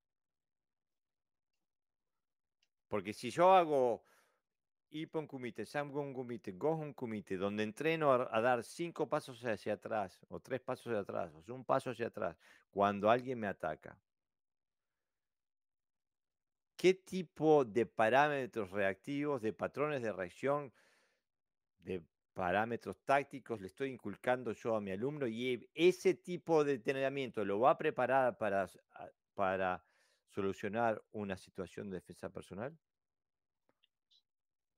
porque si yo hago Ipon Kumite, Samgun Kumite, Gohun Kumite, donde entreno a, dar cinco pasos hacia atrás, o tres pasos hacia atrás, o un paso hacia atrás, cuando alguien me ataca, ¿qué tipo de parámetros reactivos, de patrones de reacción, de parámetros tácticos le estoy inculcando yo a mi alumno? Y e, ese tipo de entrenamiento lo va a preparar para, para solucionar una situación de defensa personal?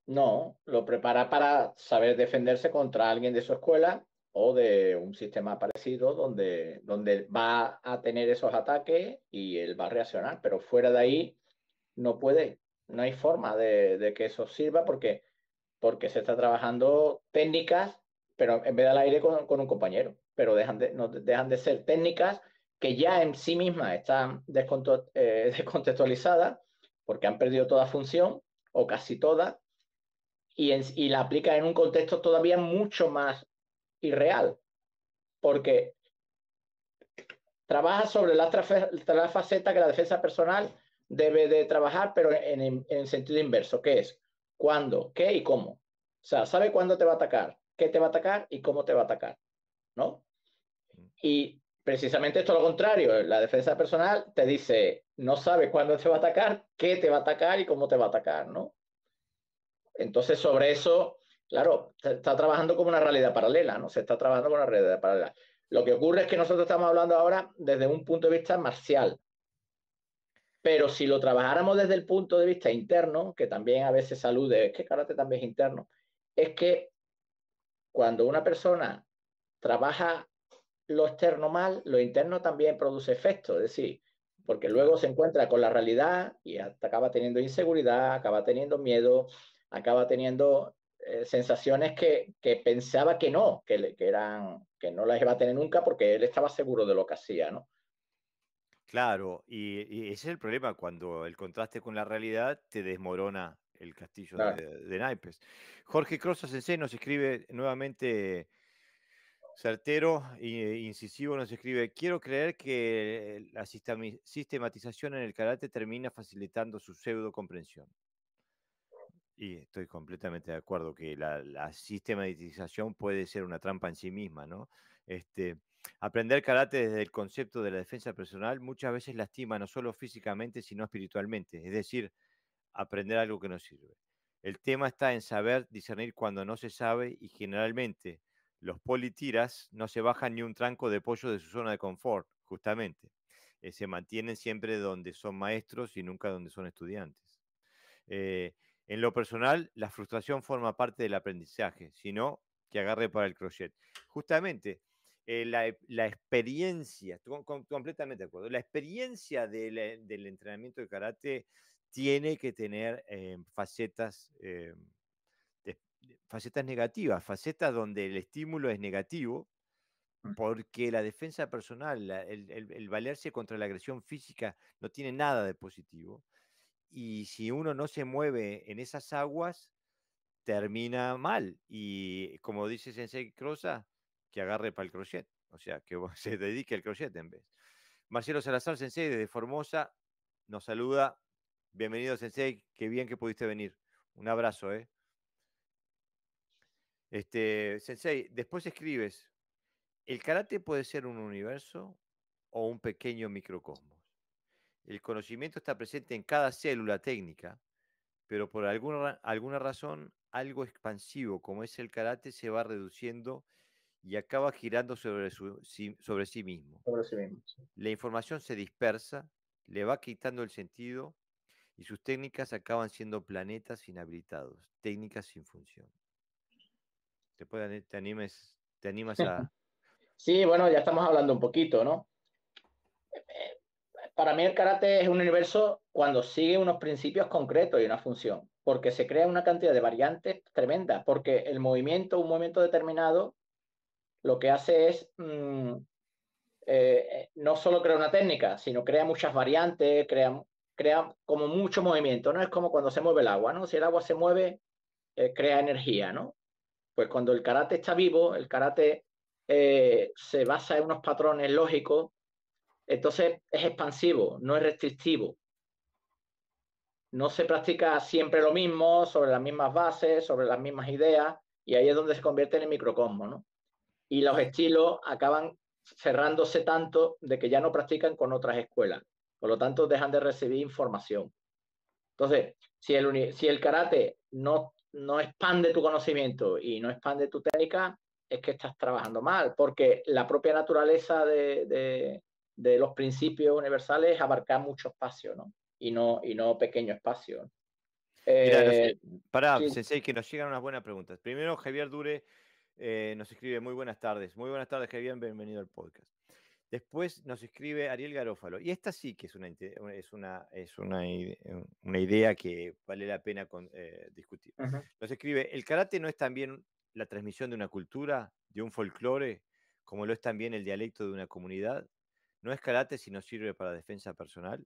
No, lo prepara para saber defenderse contra alguien de su escuela o de un sistema parecido donde, donde va a tener esos ataques y él va a reaccionar, pero fuera de ahí no puede, no hay forma de, que eso sirva porque, porque se está trabajando técnicas, pero en vez del aire con, con un compañero, pero dejan de, no, dejan de ser técnicas que ya en sí misma está eh, [LAUGHS] descontextualizada, porque han perdido toda función, o casi toda, y, la aplica en un contexto todavía mucho más irreal, porque trabaja sobre la, la faceta que la defensa personal debe de trabajar, pero en, el sentido inverso, que es cuándo, qué y cómo. O sea, sabe cuándo te va a atacar, qué te va a atacar y cómo te va a atacar, ¿no? Mm. Y precisamente esto es lo contrario, la defensa personal te dice, no sabes cuándo te va a atacar, qué te va a atacar y cómo te va a atacar, ¿no? Entonces, sobre eso, claro, está trabajando como una realidad paralela, ¿no? Se está trabajando con una realidad paralela. Lo que ocurre es que nosotros estamos hablando ahora desde un punto de vista marcial. Pero si lo trabajáramos desde el punto de vista interno, que también a veces salude, es que karate también es interno, es que cuando una persona trabaja lo externo mal, lo interno también produce efectos, es decir, porque luego se encuentra con la realidad y acaba teniendo inseguridad, acaba teniendo miedo, acaba teniendo eh, sensaciones que, pensaba que no, que, que, eran, que no las iba a tener nunca porque él estaba seguro de lo que hacía, ¿no? Claro, y, ese es el problema, cuando el contraste con la realidad te desmorona el castillo de, Naipes. Jorge Cross Sensei nos escribe nuevamente Certero e incisivo nos escribe, quiero creer que la sistematización en el karate termina facilitando su pseudo comprensión. Y estoy completamente de acuerdo que la, la sistematización puede ser una trampa en sí misma, ¿no? Este, aprender karate desde el concepto de la defensa personal muchas veces lastima no solo físicamente, sino espiritualmente, es decir, aprender algo que no sirve. El tema está en saber discernir cuando no se sabe y generalmente los politiras no se bajan ni un tranco de pollo de su zona de confort, justamente. Eh, se mantienen siempre donde son maestros y nunca donde son estudiantes. Eh, en lo personal, la frustración forma parte del aprendizaje, sino que agarre para el crochet. Justamente, eh, e, la, experiencia, estoy completamente de acuerdo, la experiencia del entrenamiento de karate tiene que tener facetas facetas negativas, facetas donde el estímulo es negativo, mm. porque la defensa personal, el, el, valerse contra la agresión física no tiene nada de positivo. Y si uno no se mueve en esas aguas, termina mal. Y como dice Sensei Crosa, que agarre para el crochet, o sea, que [LAUGHS] se dedique al crochet en vez. Marcelo Salazar Sensei desde Formosa nos saluda. Bienvenido Sensei, qué bien que pudiste venir. Un abrazo, ¿eh? Este, sensei, después escribes, el karate puede ser un universo o un pequeño microcosmos. El conocimiento está presente en cada célula técnica, pero por alguna, alguna razón algo expansivo como es el karate se va reduciendo y acaba girando sobre, sobre sí mismo. La información se dispersa, le va quitando el sentido y sus técnicas acaban siendo planetas inhabilitados, técnicas sin función te, te animes, te animas a... [LAUGHS] Sí, bueno, ya estamos hablando un poquito, ¿no? Para mí el karate es un universo cuando sigue unos principios concretos y una función, porque se crea una cantidad de variantes tremenda porque el movimiento, un movimiento determinado, lo que hace es mm, eh, no solo crea una técnica, sino crea muchas variantes, crea, crea como mucho movimiento, ¿no? Es como cuando se mueve el agua, ¿no? Si el agua se mueve, eh, crea energía, ¿no? Pues cuando el karate está vivo, el karate eh, se basa en unos patrones lógicos, entonces es expansivo, no es restrictivo. No se practica siempre lo mismo, sobre las mismas bases, sobre las mismas ideas, y ahí es donde se convierte en el microcosmo, ¿no? Y los estilos acaban cerrándose tanto de que ya no practican con otras escuelas. Por lo tanto, dejan de recibir información. Entonces, si el karate no no expande tu conocimiento y no expande tu técnica, es que estás trabajando mal, porque la propia naturaleza de, los principios universales Abarca mucho espacio, ¿no? Y no, y no pequeño espacio. Eh, para, Sensei, que nos llegan unas buenas preguntas. Primero, Javier Dure eh, nos escribe, muy buenas tardes. Muy buenas tardes, Javier, bienvenido al podcast. Después nos escribe Ariel Garófalo. Y esta sí que es una, es una, es una, una idea que vale la pena eh, discutir. Nos escribe, ¿el karate no es también la transmisión de una cultura, de un folclore, como lo es también el dialecto de una comunidad? ¿No es karate si no sirve para defensa personal?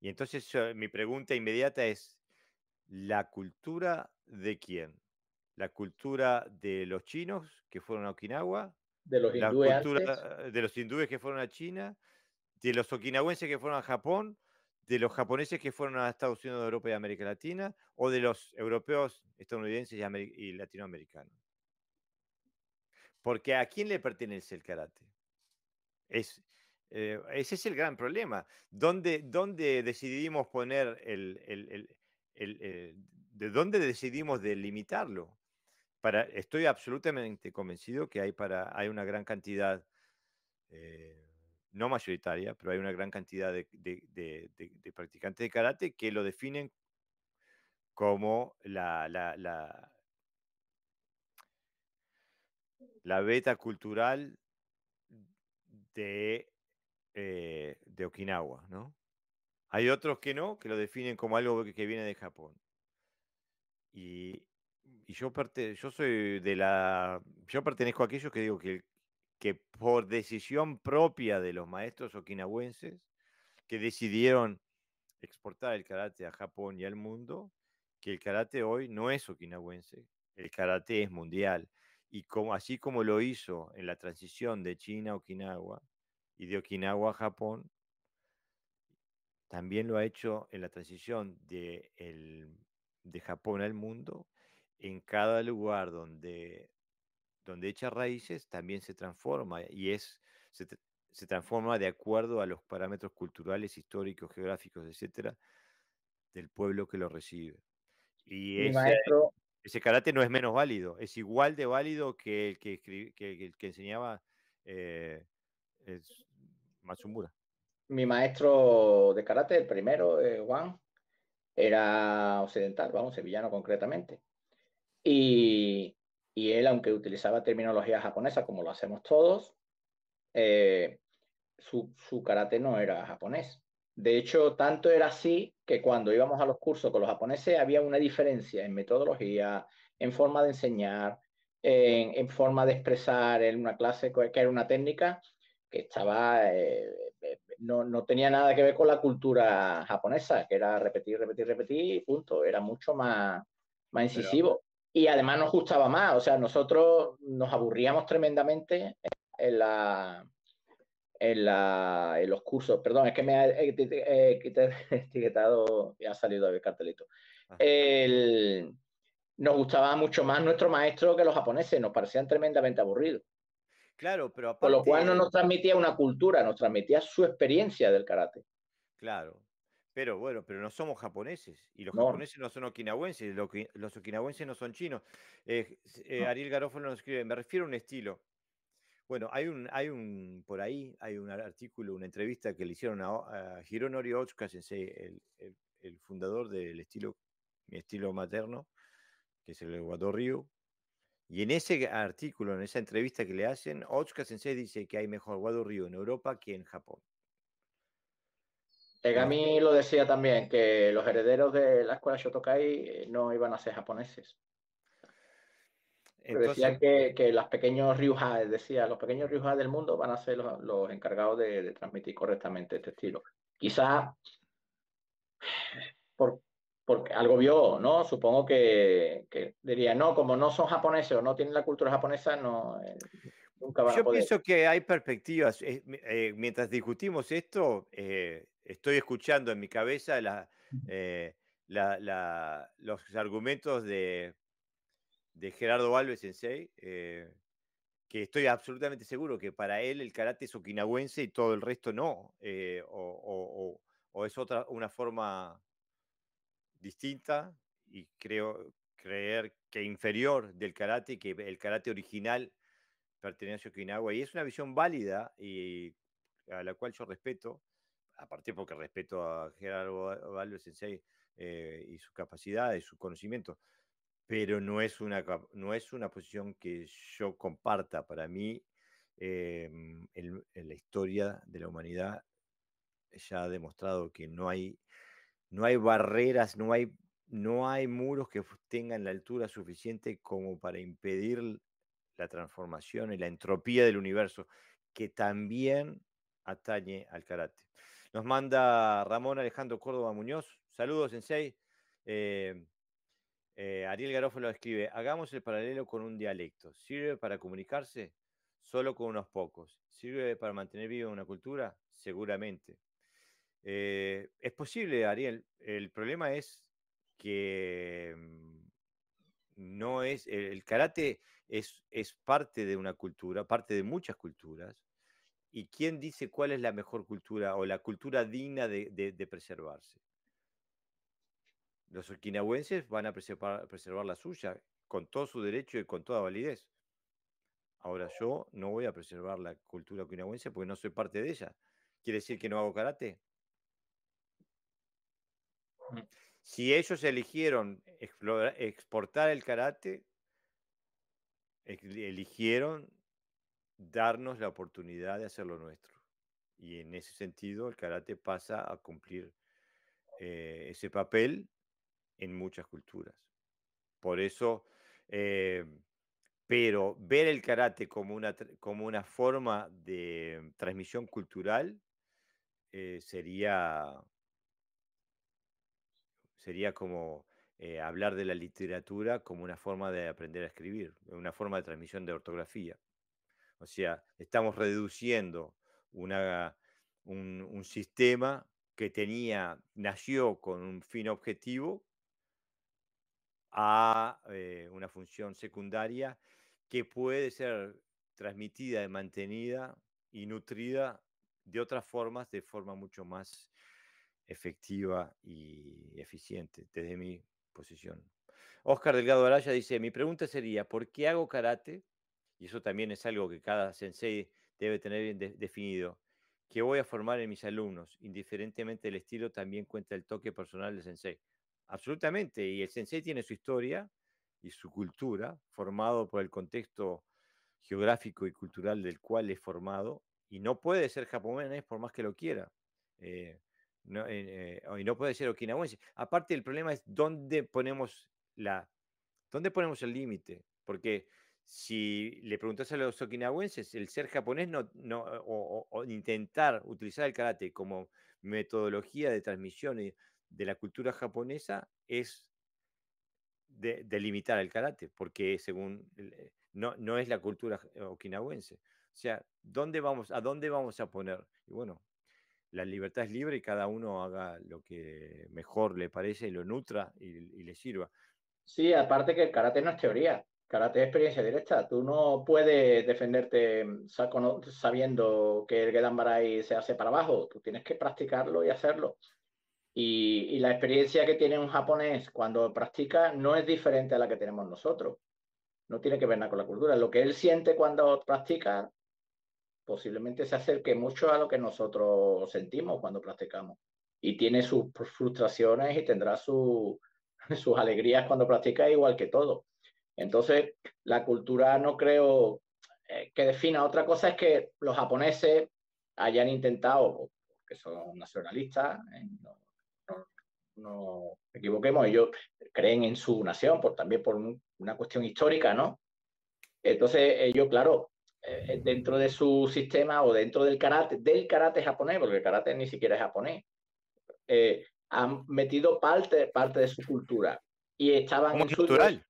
Y entonces mi pregunta inmediata es, ¿la cultura de quién? ¿La cultura de los chinos que fueron a Okinawa? Eh, de los hindúes que fueron a China, de los okinawenses que fueron a Japón, de los japoneses que fueron a Estados Unidos, Europa y América Latina, o de los europeos, estadounidenses y, latinoamericanos. Porque ¿a quién le pertenece el karate? Eh, ese es el gran problema. ¿Dónde, dónde decidimos poner el, ¿De dónde decidimos delimitarlo? estoy absolutamente convencido que hay, para, hay una gran cantidad, eh, no mayoritaria, pero hay una gran cantidad de, practicantes de karate que lo definen como la, la, beta cultural de, eh, de Okinawa, ¿no? Hay otros que no, que lo definen como algo que viene de Japón. Y y yo, soy de la. Yo pertenezco a aquellos que digo que, por decisión propia de los maestros okinawenses que decidieron exportar el karate a Japón y al mundo, que el karate hoy no es okinawense, el karate es mundial. Y como, así como lo hizo en la transición de China a Okinawa y de Okinawa a Japón, también lo ha hecho en la transición de Japón al mundo en cada lugar donde, donde echa raíces también se transforma y es, se, transforma de acuerdo a los parámetros culturales, históricos, geográficos, etcétera, del pueblo que lo recibe. Y ese, ese, karate no es menos válido, es igual de válido que el que, que, el que enseñaba eh, Mi maestro de karate, el primero, eh, Juan, era occidental, vamos, sevillano concretamente. Y, él, aunque utilizaba terminología japonesa, como lo hacemos todos, eh, su, su karate no era japonés. De hecho, tanto era así que cuando íbamos a los cursos con los japoneses había una diferencia en metodología, en forma de enseñar, en, forma de expresar en una clase que era una técnica que estaba, eh, eh, no, no, tenía nada que ver con la cultura japonesa, que era repetir, repetir, repetir, punto. Era mucho más, más incisivo y además nos gustaba más, o sea, nosotros nos aburríamos tremendamente en la, en, los cursos. Perdón, es que me ha eh, eh, [LAUGHS] etiquetado y ha salido ah. el cartelito. nos gustaba mucho más nuestro maestro que los japoneses, nos parecían tremendamente aburridos. Claro, pero aparte... Con lo cual no nos transmitía una cultura, nos transmitía su experiencia del karate. Claro, pero bueno, pero no somos japoneses y los japoneses no son okinawenses, los, okinawenses no son chinos. Eh, eh, Ariel Garófalo nos escribe, me refiero a un estilo. Bueno, hay un, hay un, por ahí, hay un artículo, una entrevista que le hicieron a, Hironori Otsuka el, el, fundador del estilo, mi estilo materno, que es el Wado Ryu. Y en ese artículo, en esa entrevista que le hacen, Otsuka Sensei dice que hay mejor Wado Río en Europa que en Japón. Egami lo decía también, que los herederos de la escuela Shotokai eh, no iban a ser japoneses. decía que, que los pequeños Ryuhai, decía, los pequeños del mundo van a ser los, encargados de, transmitir correctamente este estilo. Quizá por, porque algo vio, ¿no? Supongo que, que, diría, no, como no son japoneses o no tienen la cultura japonesa, no... Eh, nunca van Yo a poder. pienso que hay perspectivas. Eh, mientras discutimos esto, estoy escuchando en mi cabeza eh, los argumentos de, Gerardo Álvarez en eh, que estoy absolutamente seguro que para él el karate es okinawense y todo el resto no, eh, o, es otra, una forma distinta y creo creer que inferior del karate, que el karate original pertenece a Okinawa. Y es una visión válida y a la cual yo respeto, aparte porque respeto a Gerardo Valio eh, y su capacidad y su conocimiento, pero no es una, no es una posición que yo comparta. Para mí, en, eh, la historia de la humanidad ya ha demostrado que no hay, no hay barreras, no hay, no hay muros que tengan la altura suficiente como para impedir la transformación y la entropía del universo, que también atañe al karate. Nos manda Ramón Alejandro Córdoba Muñoz. Saludos, Sensei. Eh, eh, Ariel Garófalo escribe, hagamos el paralelo con un dialecto. ¿Sirve para comunicarse? Solo con unos pocos. ¿Sirve para mantener viva una cultura? Seguramente. Eh, es posible, Ariel. El problema es que mm, no es, el karate es, es parte de una cultura, parte de muchas culturas, ¿Y quién dice cuál es la mejor cultura o la cultura digna de, preservarse? Los okinawenses van a preservar, la suya con todo su derecho y con toda validez. Ahora yo no voy a preservar la cultura okinawense porque no soy parte de ella. ¿Quiere decir que no hago karate? Mm. Si ellos eligieron exportar el karate, eligieron darnos la oportunidad de hacer lo nuestro. Y en ese sentido, el karate pasa a cumplir eh, ese papel en muchas culturas. Por eso, eh, pero ver el karate como una, como una forma de transmisión cultural eh, sería, sería como hablar de la literatura como una forma de aprender a escribir, una forma de transmisión de ortografía. O sea, estamos reduciendo un, sistema que tenía, nació con un fin objetivo a eh, una función secundaria que puede ser transmitida mantenida y nutrida de otras formas, de forma mucho más efectiva y eficiente, desde mi posición. Oscar Delgado Araya dice, mi pregunta sería, ¿por qué hago karate y eso también es algo que cada sensei debe tener bien definido, ¿Qué voy a formar en mis alumnos, indiferentemente del estilo, también cuenta el toque personal del sensei. Absolutamente, y el sensei tiene su historia y su cultura, formado por el contexto geográfico y cultural del cual es formado, y no puede ser japonés por más que lo quiera. Eh, eh, eh, y no puede ser okinawense. Aparte, el problema es dónde ponemos la, dónde ponemos el límite, porque si le preguntas a los okinawenses, el ser japonés no, o, intentar utilizar el karate como metodología de transmisión de la cultura japonesa es delimitar el karate, porque según eh, no, es la cultura eh, okinawense. O sea, ¿dónde vamos, ¿a dónde vamos a poner? bueno, la libertad es libre y cada uno haga lo que mejor le parece y lo nutra y le sirva. Sí, aparte que el karate no es teoría, Karate es experiencia directa. Tú no puedes defenderte mm, sabiendo que el Gedan Barai se hace para abajo. Tú tienes que practicarlo y hacerlo. Y, la experiencia que tiene un japonés cuando practica no es diferente a la que tenemos nosotros. No tiene que ver nada con la cultura. Lo que él siente cuando practica posiblemente se acerque mucho a lo que nosotros sentimos cuando practicamos. Y tiene sus frustraciones y tendrá [LAUGHS] sus alegrías cuando practica igual que todo. Entonces, la cultura no creo eh, que defina. Otra cosa es que los japoneses hayan intentado, que son nacionalistas, ¿eh? no, no, equivoquemos, ellos creen en su nación, por, también por una cuestión histórica, ¿no? Entonces, ellos, claro, eh, dentro de su sistema o dentro del karate, del karate japonés, porque el karate ni siquiera es japonés, han metido parte, parte de su cultura. Y estaban... cultural?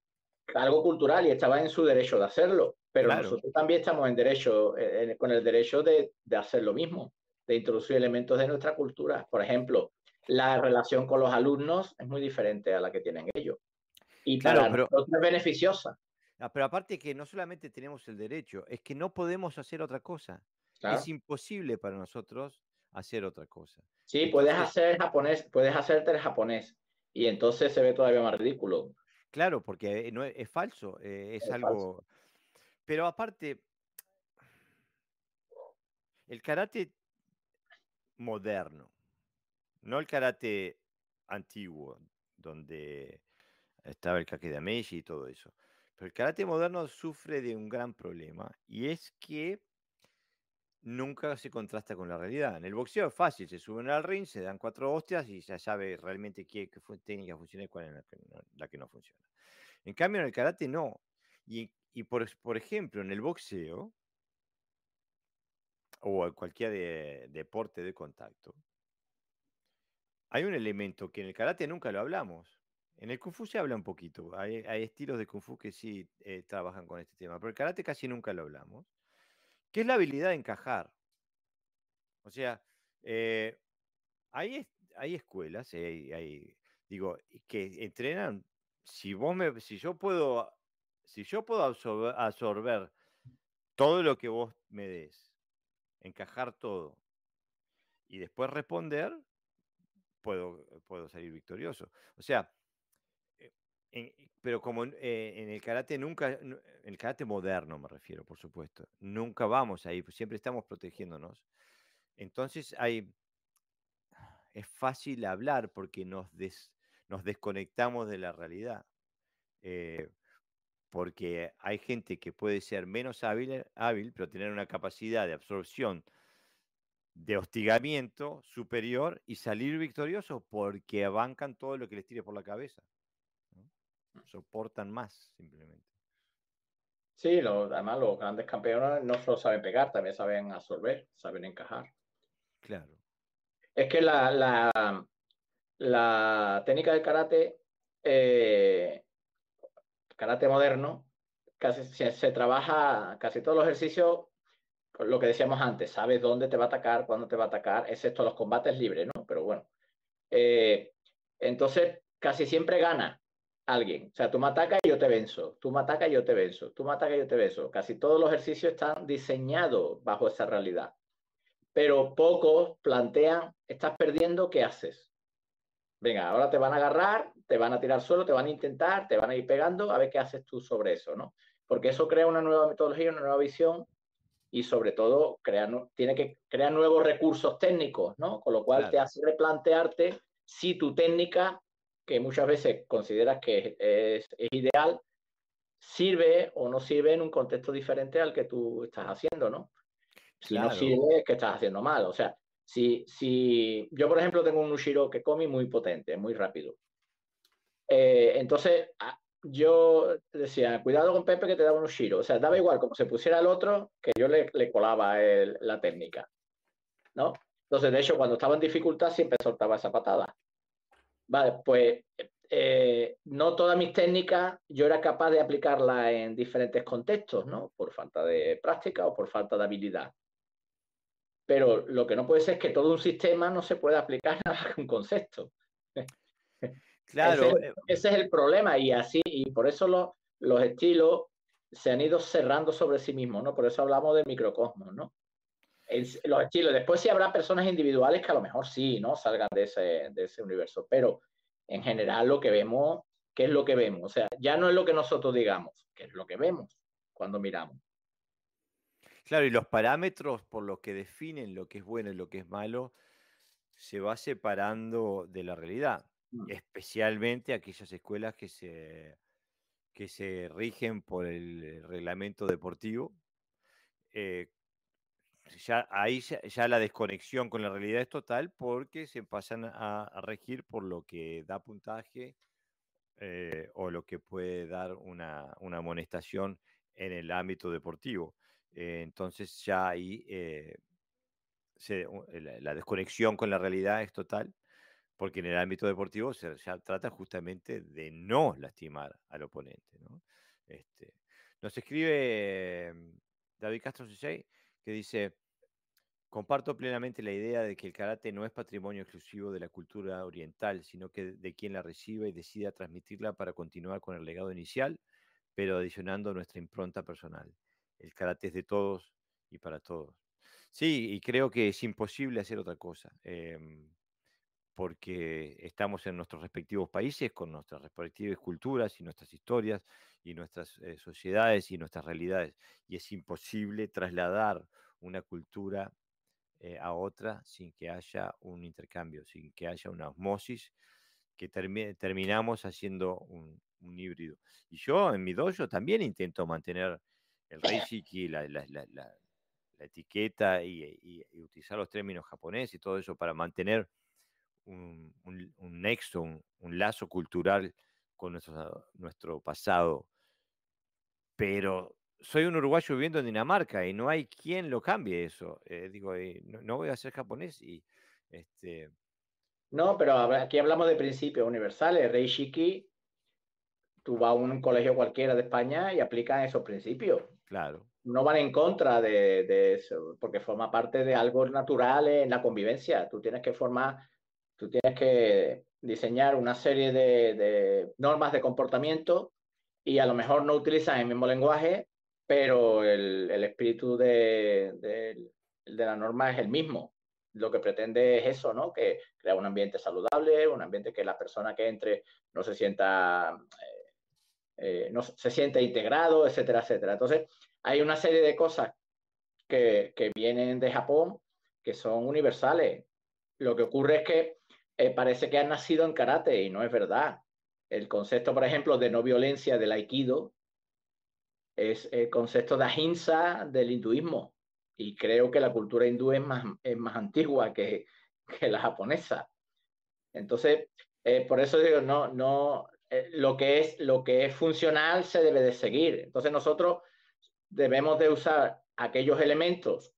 algo cultural y estaba en su derecho de hacerlo, pero nosotros también estamos en derecho, eh, con el derecho de, de, hacer lo mismo, de introducir elementos de nuestra cultura. Por ejemplo, la relación con los alumnos es muy diferente a la que tienen ellos. Y claro, es beneficiosa. Ah, pero aparte que no solamente tenemos el derecho, es que no podemos hacer otra cosa. Es imposible para nosotros hacer otra cosa. Sí, puedes hacer japonés, puedes hacerte el japonés. Y entonces se ve todavía más ridículo Claro, porque eh, no es, falso, eh, es, algo... Pero aparte, el karate moderno, no el karate antiguo, donde estaba el caque de Meiji y todo eso, pero el karate moderno sufre de un gran problema y es que nunca se contrasta con la realidad. En el boxeo es fácil, se suben al ring, se dan cuatro hostias y ya sabe realmente qué, técnica funciona y cuál es la que, no, funciona. En cambio, en el karate no. Y, por, por, ejemplo, en el boxeo o en cualquier deporte de contacto, hay un elemento que en el karate nunca lo hablamos. En el kung fu se habla un poquito. Hay, estilos de kung fu que sí eh, trabajan con este tema, pero el karate casi nunca lo hablamos es la habilidad de encajar. O sea, eh, hay, escuelas, hay, digo, que entrenan, si vos me, si yo puedo, si yo puedo absorber, absorber todo lo que vos me des, encajar todo, y después responder, puedo, puedo salir victorioso. O sea, eh, pero como eh, en, el karate nunca, en el karate moderno me refiero, por supuesto, nunca vamos ahí, pues, siempre estamos protegiéndonos. Entonces hay, es fácil hablar porque nos, nos desconectamos de la realidad. Eh, porque hay gente que puede ser menos hábil, hábil, pero tener una capacidad de absorción de hostigamiento superior y salir victorioso porque abancan todo lo que les tire por la cabeza soportan más simplemente. Sí, además los grandes campeones no solo saben pegar, también saben absorber, saben encajar. Claro. Es que la, técnica de karate, eh, karate moderno, casi se, trabaja casi todos los ejercicios lo que decíamos antes, sabes dónde te va a atacar, cuándo te va a atacar, excepto los combates libres, ¿no? Pero bueno. Eh, entonces, casi siempre gana alguien. O sea, tú me atacas y yo te venzo, tú me atacas y yo te venzo, tú me atacas y yo te venzo. Casi todos los ejercicios están diseñados bajo esa realidad. Pero pocos plantean, estás perdiendo, ¿qué haces? Venga, ahora te van a agarrar, te van a tirar suelo, te van a intentar, te van a ir pegando, a ver qué haces tú sobre eso, ¿no? Porque eso crea una nueva metodología, una nueva visión y sobre todo crea, tiene que crear nuevos recursos técnicos, ¿no? Con lo cual te hace replantearte si tu técnica que muchas veces consideras que es, ideal, sirve o no sirve en un contexto diferente al que tú estás haciendo, ¿no? Si no sirve, es que estás haciendo mal. O sea, si, si yo, por ejemplo, tengo un Ushiro que come muy potente, muy rápido. Eh, entonces, ah, yo decía, cuidado con Pepe que te daba un Ushiro. O sea, daba igual como se pusiera el otro, que yo le, colaba la técnica. ¿No? Entonces, de hecho, cuando estaba en dificultad siempre soltaba esa patada. Vale, pues eh, no todas mis técnicas yo era capaz de aplicarlas en diferentes contextos, ¿no? Por falta de práctica o por falta de habilidad. Pero lo que no puede ser es que todo un sistema no se pueda aplicar a un concepto. [LAUGHS] Claro. Eh, ese, es el problema y así, y por eso los, los estilos se han ido cerrando sobre sí mismos, ¿no? Por eso hablamos de microcosmos, ¿no? los estilos. Después sí habrá personas individuales que a lo mejor sí, ¿no? Salgan de ese, de ese universo, pero en general lo que vemos, ¿qué es lo que vemos? O sea, ya no es lo que nosotros digamos, que es lo que vemos cuando miramos. Claro, y los parámetros por los que definen lo que es bueno y lo que es malo se va separando de la realidad, mm. especialmente aquellas escuelas que se, que se rigen por el reglamento deportivo, eh, ahí ya, la desconexión con la realidad es total porque se pasan a, regir por lo que da puntaje eh, o lo que puede dar una, amonestación en el ámbito deportivo. Eh, entonces ya ahí eh, la, desconexión con la realidad es total porque en el ámbito deportivo se trata justamente de no lastimar al oponente. Este, nos escribe mm, David Castro 66 que dice, comparto plenamente la idea de que el karate no es patrimonio exclusivo de la cultura oriental, sino que de quien la reciba y decida transmitirla para continuar con el legado inicial, pero adicionando nuestra impronta personal. El karate es de todos y para todos. Sí, y creo que es imposible hacer otra cosa, em, porque estamos en nuestros respectivos países, con nuestras respectivas culturas y nuestras historias y nuestras eh, sociedades y nuestras realidades. Y es imposible trasladar una cultura eh, a otra sin que haya un intercambio, sin que haya una osmosis, que terminamos haciendo un, híbrido. Y yo en mi dojo también intento mantener el reiki, la, la, etiqueta y, utilizar los términos japoneses y todo eso para mantener un, un nexo, un, lazo cultural con nuestro, nuestro pasado pero soy un uruguayo viviendo en Dinamarca y no hay quien lo cambie eso. Eh, digo, eh, no, voy a ser japonés y este No, pero aquí hablamos de principios universales. Reishiki, tú vas a un colegio cualquiera de España y aplican esos principios. Claro. No van en contra de, eso, porque forma parte de algo natural en la convivencia. Tú tienes que formar, tú tienes que diseñar una serie de normas de comportamiento y a lo mejor no utilizan el mismo lenguaje, pero el, espíritu de, la norma es el mismo. Lo que pretende es eso, ¿no? Que crea un ambiente saludable, un ambiente que la persona que entre no se sienta, eh, eh, no se integrado, etcétera, etcétera. Entonces, hay una serie de cosas que, vienen de Japón que son universales. Lo que ocurre es que eh, parece que han nacido en karate y no es verdad. El concepto, por ejemplo, de no violencia del aikido es el concepto de ahimsa del hinduismo. Y creo que la cultura hindú es más, antigua que, la japonesa. Entonces, eh, por eso digo, no, no, eh, lo, que es, lo que es funcional se debe de seguir. Entonces nosotros debemos de usar aquellos elementos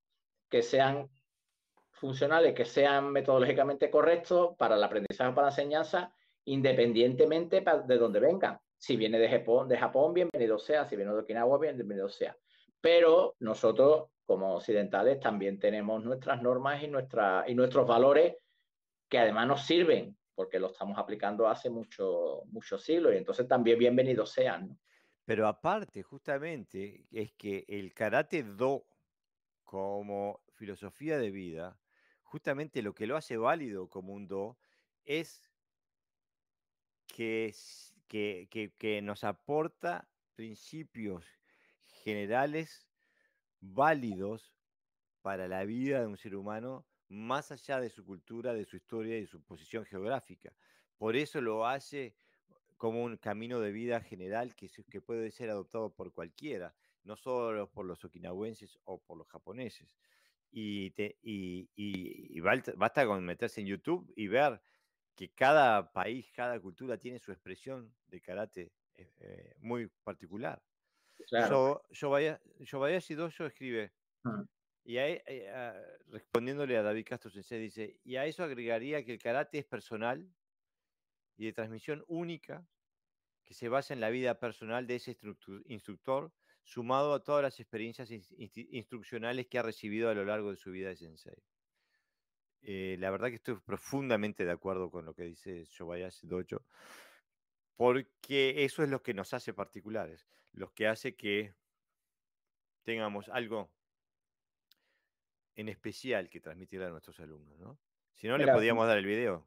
que sean funcionales, que sean metodológicamente correctos para el aprendizaje, para la enseñanza, independientemente de donde vengan. Si viene de Japón, de Japón, bienvenido sea, si viene de Okinawa, bienvenido sea. Pero nosotros, como occidentales, también tenemos nuestras normas y, y nuestros valores que además nos sirven, porque lo estamos aplicando hace muchos siglos, y entonces también bienvenidos sean. Pero aparte, justamente, es que el karate do como filosofía de vida, justamente lo que lo hace válido como un do es que, que, que, nos aporta principios generales válidos para la vida de un ser humano más allá de su cultura, de su historia y de su posición geográfica. Por eso lo hace como un camino de vida general que, puede ser adoptado por cualquiera, no solo por los okinawenses o por los japoneses. y basta con meterse en YouTube y ver que cada país, cada cultura tiene su expresión de karate eh, eh, muy particular. yo Yobayashi yo escribe, mm. y eh, ah, respondiéndole a David Castro Sensei, dice, y a eso agregaría que el karate es personal y de transmisión única que se basa en la vida personal de ese instructor, sumado a todas las experiencias instruccionales que ha recibido a lo largo de su vida de sensei. Eh, la verdad que estoy profundamente de acuerdo con lo que dice Shobayashi Dojo, porque eso es lo que nos hace particulares, lo que hace que tengamos algo en especial que transmitir a nuestros alumnos, ¿no? Si no, le podíamos dar el video.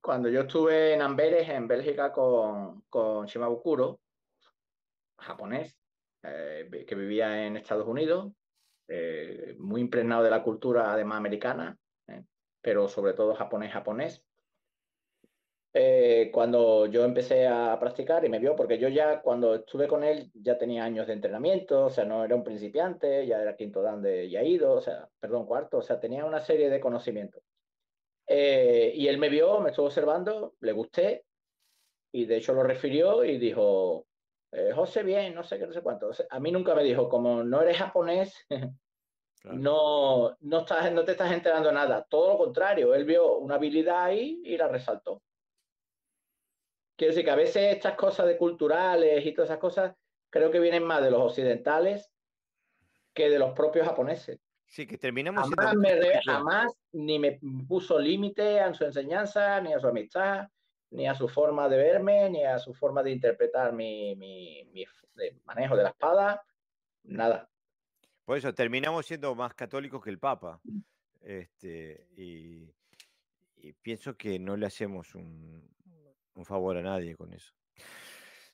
Cuando yo estuve en Amberes, en Bélgica, con, Shimabukuro, japonés, eh, que vivía en Estados Unidos, eh, muy impregnado de la cultura además americana, pero sobre todo japonés-japonés. Eh, cuando yo empecé a practicar y me vio, porque yo ya cuando estuve con él ya tenía años de entrenamiento, o sea, no era un principiante, ya era quinto dan de Yaido, o sea, perdón, cuarto, o sea, tenía una serie de conocimientos. Eh, y él me vio, me estuvo observando, le gusté, y de hecho lo refirió y dijo, eh, José, bien, no sé qué, no sé cuánto. a mí nunca me dijo, como no eres japonés, [LAUGHS] No, no, estás, no te estás enterando nada. Todo lo contrario, él vio una habilidad ahí y la resaltó. Quiero decir que a veces estas cosas de culturales y todas esas cosas creo que vienen más de los occidentales que de los propios japoneses. Sí, que terminamos. Jamás, ni me puso límite a su enseñanza, ni a su amistad, ni a su forma de verme, ni a su forma de interpretar mi, manejo de la espada. Nada. Por eso terminamos siendo más católicos que el Papa. Mm. Este, y, pienso que no le hacemos un, favor a nadie con eso.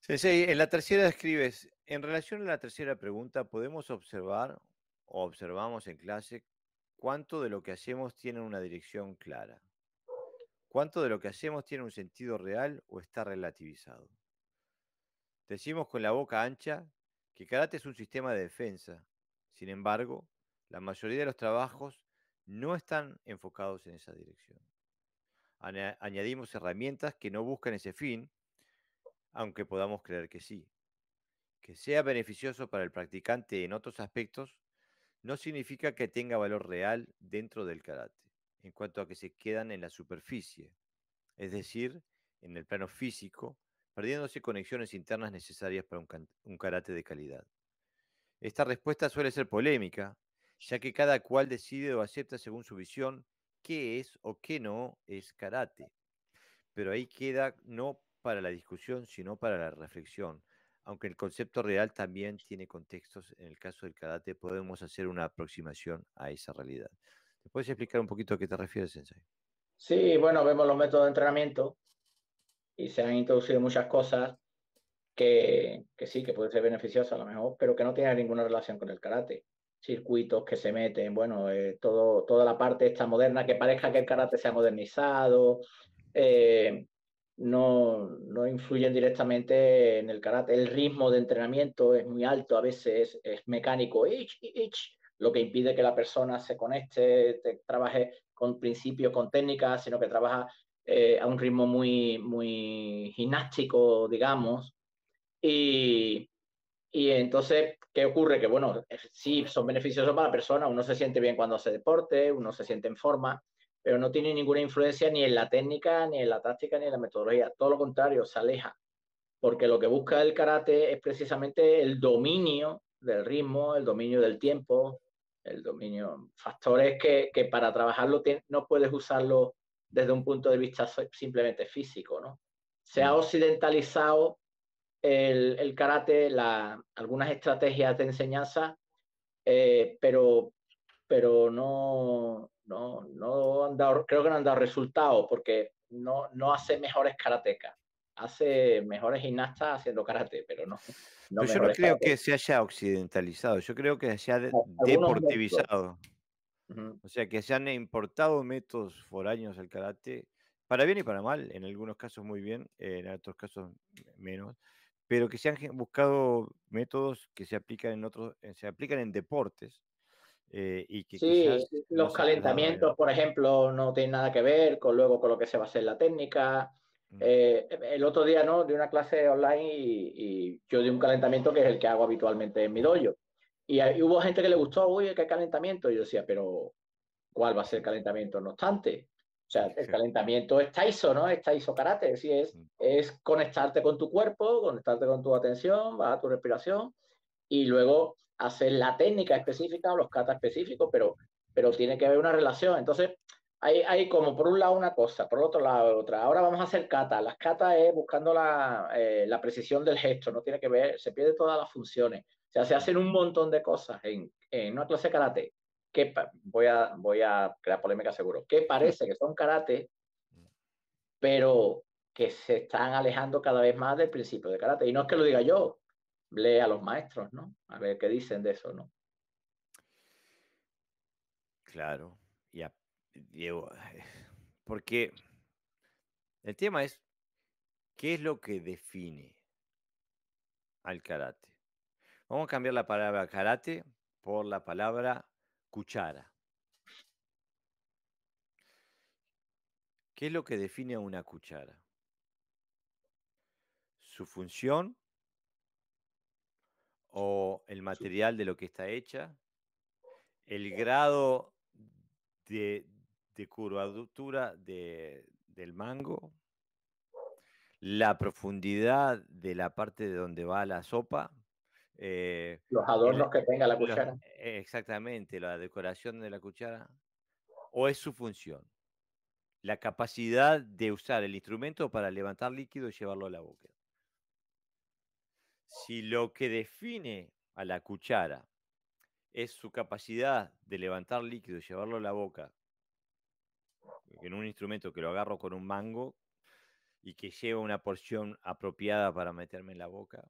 en la tercera escribes, en relación a la tercera pregunta, podemos observar o observamos en clase cuánto de lo que hacemos tiene una dirección clara. ¿Cuánto de lo que hacemos tiene un sentido real o está relativizado? Decimos con la boca ancha que karate es un sistema de defensa sin embargo, la mayoría de los trabajos no están enfocados en esa dirección. Añadimos herramientas que no buscan ese fin, aunque podamos creer que sí. Que sea beneficioso para el practicante en otros aspectos no significa que tenga valor real dentro del karate, en cuanto a que se quedan en la superficie, es decir, en el plano físico, perdiéndose conexiones internas necesarias para un, karate de calidad. Esta respuesta suele ser polémica, ya que cada cual decide o acepta según su visión qué es o qué no es karate. Pero ahí queda no para la discusión, sino para la reflexión. Aunque el concepto real también tiene contextos, en el caso del karate podemos hacer una aproximación a esa realidad. ¿Te puedes explicar un poquito a qué te refieres, Sensei? Sí, bueno, vemos los métodos de entrenamiento y se han introducido muchas cosas que, sí, que puede ser beneficiosa a lo mejor, pero que no tiene ninguna relación con el karate. Circuitos que se meten, bueno, eh, toda la parte esta moderna, que parezca que el karate se ha modernizado, eh, no, no, influyen directamente en el karate. El ritmo de entrenamiento es muy alto, a veces es, mecánico, lo que impide que la persona se conecte, trabaje con principios, con técnicas, sino que trabaja eh, a un ritmo muy, muy gimnástico, digamos, y, entonces, ¿qué ocurre? Que bueno, eh, sí, son beneficiosos para la persona, uno se siente bien cuando hace deporte, uno se siente en forma, pero no tiene ninguna influencia ni en la técnica, ni en la táctica, ni en la metodología. Todo lo contrario, se aleja, porque lo que busca el karate es precisamente el dominio del ritmo, el dominio del tiempo, el dominio, factores que, que para trabajarlo no puedes usarlo desde un punto de vista simplemente físico, ¿no? Se ha mm. occidentalizado el, karate, la, algunas estrategias de enseñanza, eh, pero, pero no, no, no han creo que no han dado resultado porque no, no hace mejores karatecas. Hace mejores gimnastas haciendo karate, pero no. yo no creo que se haya occidentalizado, yo creo que se haya deportivizado. O sea, que se han importado métodos foráneos al karate, para bien y para mal, en algunos casos muy bien, en otros casos menos pero que se han buscado métodos que se aplican en otros, eh, se aplican en deportes. Eh, y sí, los calentamientos, por ejemplo, no tienen nada que ver con luego con lo que se va a hacer la técnica. Mm. Eh, el otro día no, de una clase online y, yo di un calentamiento que es el que hago habitualmente en mi dojo. Y, y, hubo gente que le gustó, uy, qué calentamiento. Y yo decía, pero ¿cuál va a ser el calentamiento? No obstante, o sea, el calentamiento está taiso, ¿no? Está taiso karate, es, mm. es, conectarte con tu cuerpo, conectarte con tu atención, a tu respiración y luego hacer la técnica específica o los kata específicos, pero, pero tiene que haber una relación. Entonces, hay, hay, como por un lado una cosa, por otro lado otra. Ahora vamos a hacer kata. Las kata es buscando la, eh, la, precisión del gesto, no tiene que ver, se pierde todas las funciones. O sea, se hacen un montón de cosas en, en una clase de karate voy a, voy a crear polémica seguro, que parece que son karate, pero que se están alejando cada vez más del principio de karate. Y no es que lo diga yo, lee a los maestros, ¿no? A ver qué dicen de eso, ¿no? Claro, ya, Diego, [LAUGHS] porque el tema es, ¿qué es lo que define al karate? Vamos a cambiar la palabra karate por la palabra cuchara. ¿Qué es lo que define una cuchara? ¿Su función? ¿O el material de lo que está hecha? ¿El eh. grado de, de curvatura del mango? ¿La profundidad de la parte de donde va la sopa? Eh, los adornos que tenga la cuchara. Eh, exactamente, la decoración de la cuchara. ¿O es su función? La capacidad de usar el instrumento para levantar líquido y llevarlo a la boca. Si lo que define a la cuchara es su capacidad de levantar líquido y llevarlo a la boca, en un instrumento que lo agarro con un mango y que lleva una porción apropiada para meterme en la boca,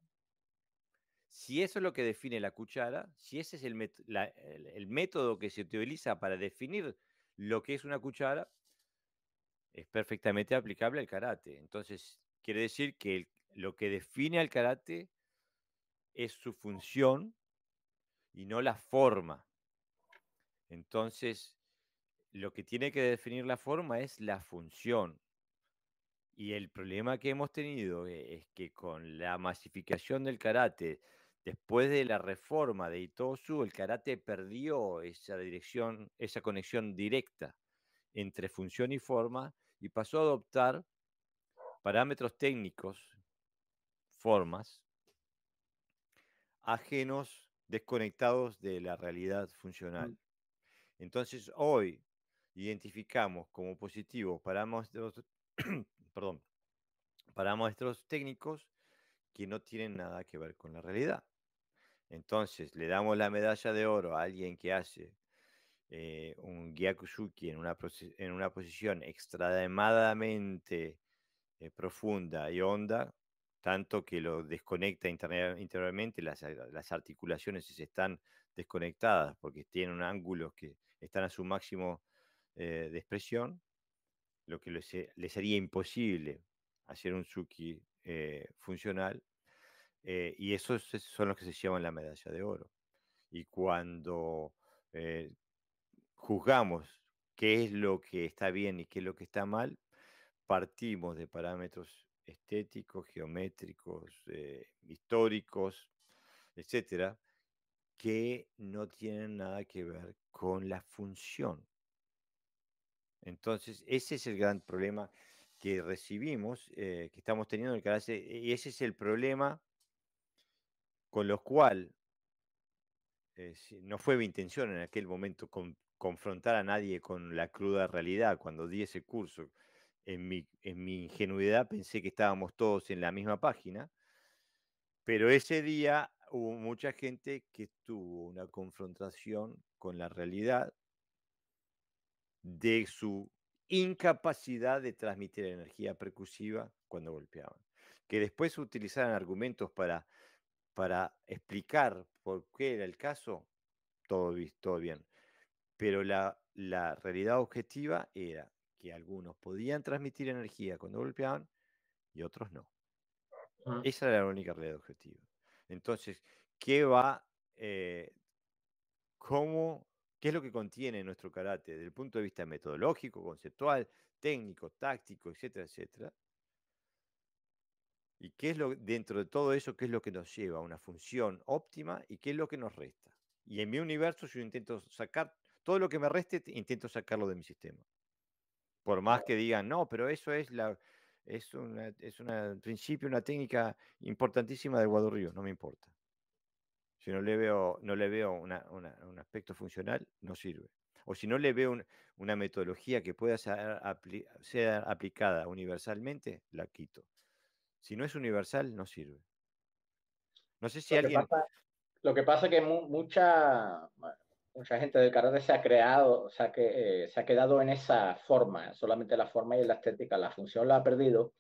si eso es lo que define la cuchara, si ese es el, método que se utiliza para definir lo que es una cuchara, es perfectamente aplicable al karate. Entonces, quiere decir que lo que define al karate es su función y no la forma. Entonces, lo que tiene que definir la forma es la función. Y el problema que hemos tenido eh, es que con la masificación del karate, Después de la reforma de Itosu, el karate perdió esa dirección, esa conexión directa entre función y forma y pasó a adoptar parámetros técnicos, formas, ajenos, desconectados de la realidad funcional. Mm. Entonces, hoy identificamos como positivos para, [CLEARS THROAT] técnicos que no tienen nada que ver con la realidad. Entonces, le damos la medalla de oro a alguien que hace eh, un Gyakuzuki en una, en una posición extremadamente eh, profunda y honda, tanto que lo desconecta internamente, interiormente, las, articulaciones se están desconectadas porque tienen ángulos que están a su máximo eh, de expresión, lo que le sería imposible hacer un Suki eh, funcional, eh, y esos son los que se llaman la medalla de oro. Y cuando eh, juzgamos qué es lo que está bien y qué es lo que está mal, partimos de parámetros estéticos, geométricos, históricos, etcétera, que no tienen nada que ver con la función entonces, ese es el gran problema que recibimos, eh, que estamos teniendo el canal, y ese es el problema con los cual eh, no fue mi intención en aquel momento confrontar a nadie con la cruda realidad. Cuando di ese curso, en en mi ingenuidad pensé que estábamos todos en la misma página, pero ese día hubo mucha gente que tuvo una confrontación con la realidad de su incapacidad de transmitir energía percusiva cuando golpeaban. Que después utilizaran argumentos para, para explicar por qué era el caso, todo, visto bien. Pero la, realidad objetiva era que algunos podían transmitir energía cuando golpeaban y otros no. Ah. Esa era la única realidad objetiva. Entonces, ¿qué va? Eh, ¿Cómo ¿Qué es lo que contiene nuestro karate desde el punto de vista metodológico, conceptual, técnico, táctico, etcétera, etcétera? ¿Y qué es lo dentro de todo eso, qué es lo que nos lleva a una función óptima y qué es lo que nos resta? Y en mi universo yo intento sacar todo lo que me reste, intento sacarlo de mi sistema. Por más que digan, no, pero eso es la es un es principio, una técnica importantísima de Guadalupe, no me importa. Si no le veo, no le veo un aspecto funcional, no sirve. O si no le veo una metodología que pueda ser, aplicada universalmente, la quito. Si no es universal, no sirve. No sé si lo alguien. Que pasa, lo que pasa es que mucha, mucha gente del carácter se ha creado, se ha, que, eh, se ha quedado en esa forma, solamente la forma y la estética. La función la ha perdido,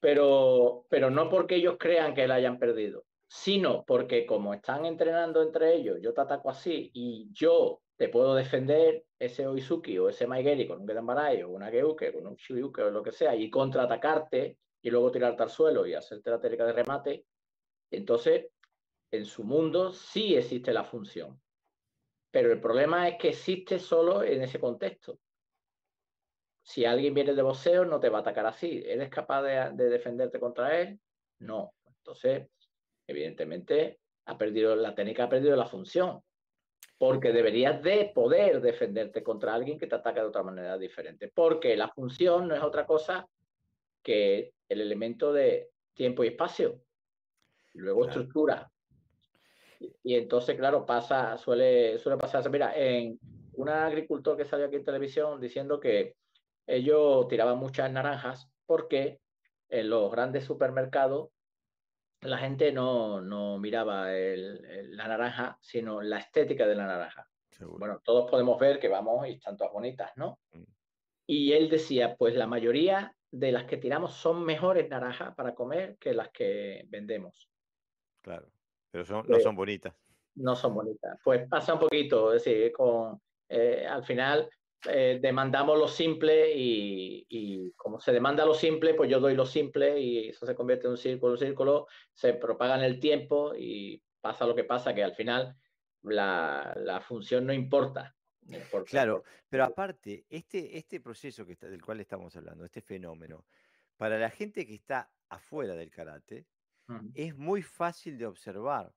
pero, pero no porque ellos crean que la hayan perdido, sino porque como están entrenando entre ellos, yo te ataco así y yo te puedo defender ese Oizuki o ese Maigeli con un Gedanbarai o una Geuke, con un Shiryuke o lo que sea, y contraatacarte y luego tirarte al suelo y hacerte la técnica de remate, entonces en su mundo sí existe la función. Pero el problema es que existe solo en ese contexto. Si alguien viene de boxeo, no te va a atacar así. ¿Eres capaz de defenderte contra él? No. Entonces, evidentemente ha perdido la técnica, ha perdido la función, porque deberías de poder defenderte contra alguien que te ataca de otra manera diferente, porque la función no es otra cosa que el elemento de tiempo y espacio, luego estructura. Y, entonces, claro, pasa, suele, suele pasarse. Mira, en un agricultor que salió aquí en televisión diciendo que ellos tiraban muchas naranjas porque en los grandes supermercados la gente no, miraba la naranja, sino la estética de la naranja. Bueno, todos podemos ver que vamos y están todas bonitas, ¿no? Mm. Y él decía, pues la mayoría de las que tiramos son mejores naranjas para comer que las que vendemos. Claro, pero no pues, son bonitas. No son bonitas. Pues pasa un poquito, es decir, con, eh, al final eh, demandamos lo simple y, como se demanda lo simple, pues yo doy lo simple y eso se convierte en un círculo, un círculo, se propaga en el tiempo y pasa lo que pasa, que al final la, función no importa. Claro, pero eh, aparte, este, este proceso que del cual estamos hablando, este fenómeno, para la gente que está afuera del karate, es muy fácil de observar.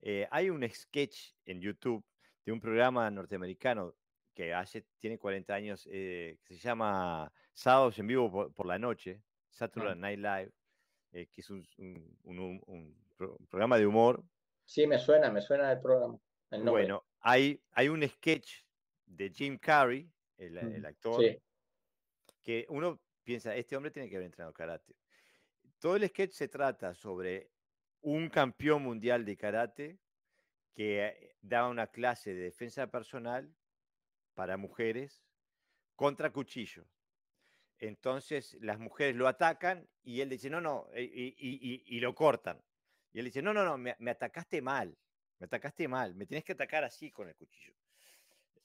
Eh, hay un sketch en YouTube de un programa norteamericano que hace, tiene 40 años, eh, se llama Sábados en Vivo por, la Noche, ah. Saturday Night Live, eh, que es un, programa de humor. Sí, me suena, me suena el programa. bueno, hay, hay un sketch de Jim Carrey, el, actor, que uno piensa, este hombre tiene que haber entrenado karate. Todo el sketch se trata sobre un campeón mundial de karate que eh, da una clase de defensa personal para mujeres contra cuchillo. Entonces las mujeres lo atacan y él dice, no, no, eh, y, lo cortan. Y él dice, no, no, no, me, atacaste mal, me atacaste mal, me tienes que atacar así con el cuchillo.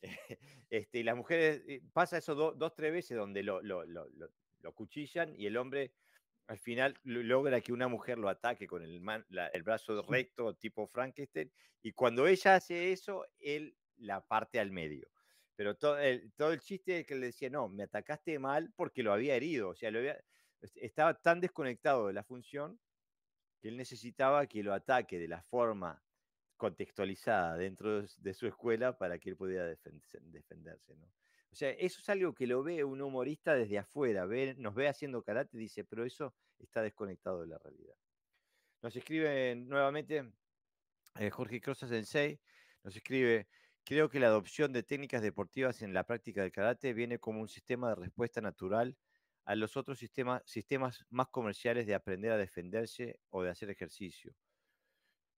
[LAUGHS] Este, y las mujeres, eh, pasa eso dos, tres veces donde lo, lo, cuchillan y el hombre al final logra que una mujer lo ataque con el, el brazo recto tipo Frankenstein y cuando ella hace eso, él la parte al medio. Pero todo el, chiste es que le decía, no, me atacaste mal porque lo había herido, o sea, lo estaba tan desconectado de la función que él necesitaba que lo ataque de la forma contextualizada dentro de su escuela para que él pudiera defenderse, ¿no? O sea, eso es algo que lo ve un humorista desde afuera, nos ve haciendo karate y dice, pero eso está desconectado de la realidad. Nos escribe nuevamente eh, Jorge Crosa nos escribe, Creo que la adopción de técnicas deportivas en la práctica del karate viene como un sistema de respuesta natural a los otros sistemas, sistemas más comerciales de aprender a defenderse o de hacer ejercicio.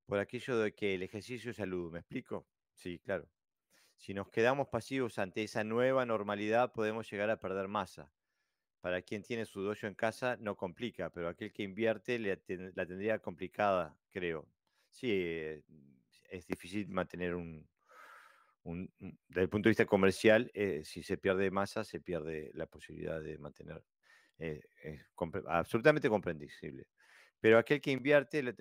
Por aquello de que el ejercicio es salud, ¿me explico? Sí, claro. Si nos quedamos pasivos ante esa nueva normalidad, podemos llegar a perder masa. Para quien tiene su dojo en casa, no complica, pero aquel que invierte la tendría complicada, creo. Sí, es difícil mantener un, un, mm, desde el punto de vista comercial, eh, si se pierde masa, se pierde la posibilidad de mantener. es eh, eh, absolutamente comprensible. Pero aquel que invierte, le,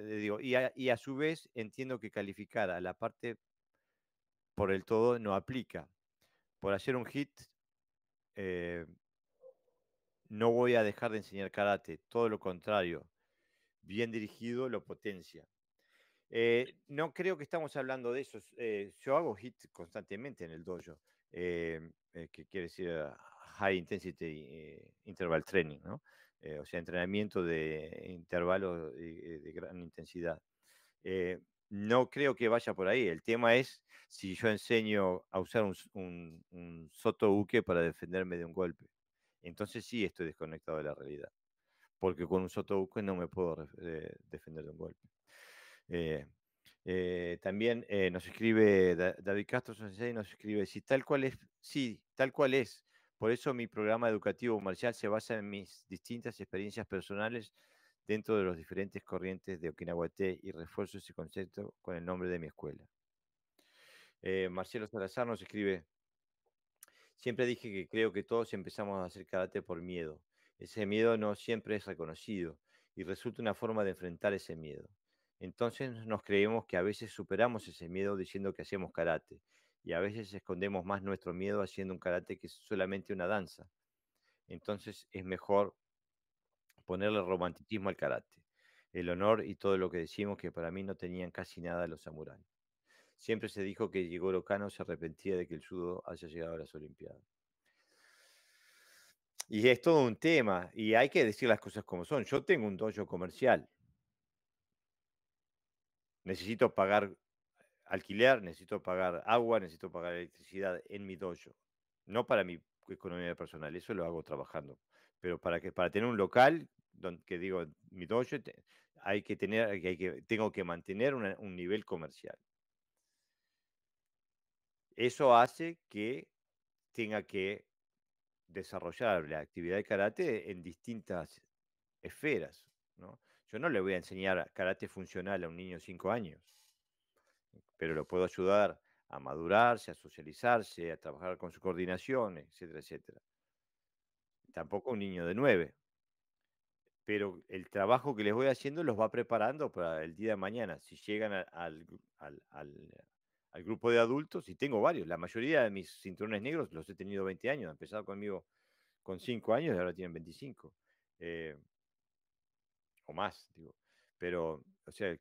y a, su vez entiendo que calificar a la parte por el todo no aplica. Por hacer un hit, no voy a dejar de enseñar karate, todo lo contrario. Bien dirigido lo potencia. Eh, no creo que estamos hablando de eso. Eh, yo hago hit constantemente en el dojo, eh, que quiere decir ah, High Intensity Interval Training, o sea, entrenamiento de intervalos de, gran intensidad. no creo que vaya por ahí. El tema es si yo enseño a usar un, soto uke para defenderme de un golpe. Entonces sí estoy desconectado de la realidad, porque con un soto uke no me puedo defender de un golpe. Eh, eh, también eh, nos escribe David Castro y nos escribe, si tal cual es, sí, tal cual es. Por eso mi programa educativo marcial se basa en mis distintas experiencias personales dentro de los diferentes corrientes de Okinawa Okinahuaté y refuerzo ese concepto con el nombre de mi escuela. Marcelo Salazar nos escribe, siempre dije que creo que todos empezamos a hacer karate por miedo. Ese miedo no siempre es reconocido y resulta una forma de enfrentar ese miedo. Entonces nos creemos que a veces superamos ese miedo diciendo que hacemos karate y a veces escondemos más nuestro miedo haciendo un karate que es solamente una danza. Entonces es mejor ponerle romanticismo al karate, el honor y todo lo que decimos que para mí no tenían casi nada los samuráis. Siempre se dijo que Jigoro Kano se arrepentía de que el judo haya llegado a las Olimpiadas. Y es todo un tema, y hay que decir las cosas como son. Yo tengo un dojo comercial, necesito pagar alquiler, necesito pagar agua, necesito pagar electricidad en mi dojo. No para mi economía personal, eso lo hago trabajando. Pero para, que, para tener un local, donde, que digo, mi dojo, hay que tener, que, tengo que mantener un nivel comercial. Eso hace que tenga que desarrollar la actividad de karate en distintas esferas. ¿no? Yo no le voy a enseñar karate funcional a un niño de 5 años, pero lo puedo ayudar a madurarse, a socializarse, a trabajar con su coordinación, etcétera, etcétera. Tampoco un niño de 9, pero el trabajo que les voy haciendo los va preparando para el día de mañana. Si llegan al, grupo de adultos, y tengo varios, la mayoría de mis cinturones negros los he tenido 20 años, han empezado conmigo con 5 años y ahora tienen 25. Eh, o más, digo. Pero, o sea,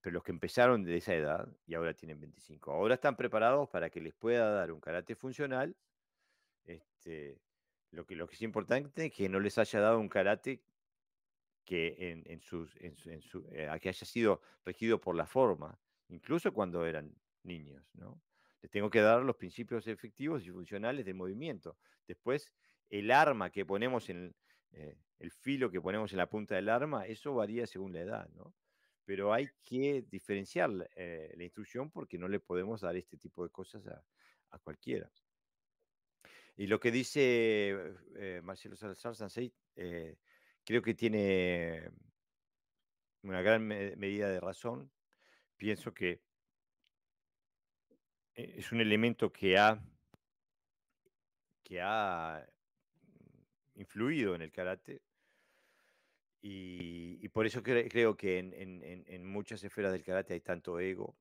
pero los que empezaron de esa edad y ahora tienen 25, ahora están preparados para que les pueda dar un karate funcional. Este, lo, que, lo que es importante es que no les haya dado un karate que, en, sus, eh, que haya sido regido por la forma, incluso cuando eran niños. ¿no? Les tengo que dar los principios efectivos y funcionales del movimiento. Después, el arma que ponemos en, eh, el filo que ponemos en la punta del arma, eso varía según la edad, ¿no? Pero hay que diferenciar eh, la instrucción porque no le podemos dar este tipo de cosas a, cualquiera. Y lo que dice eh, Marcelo Salazar creo que tiene una gran medida de razón. Pienso que e-, es un elemento que ha, que ha influido en el karate. Y, por eso creo que en, muchas esferas del karate hay tanto ego,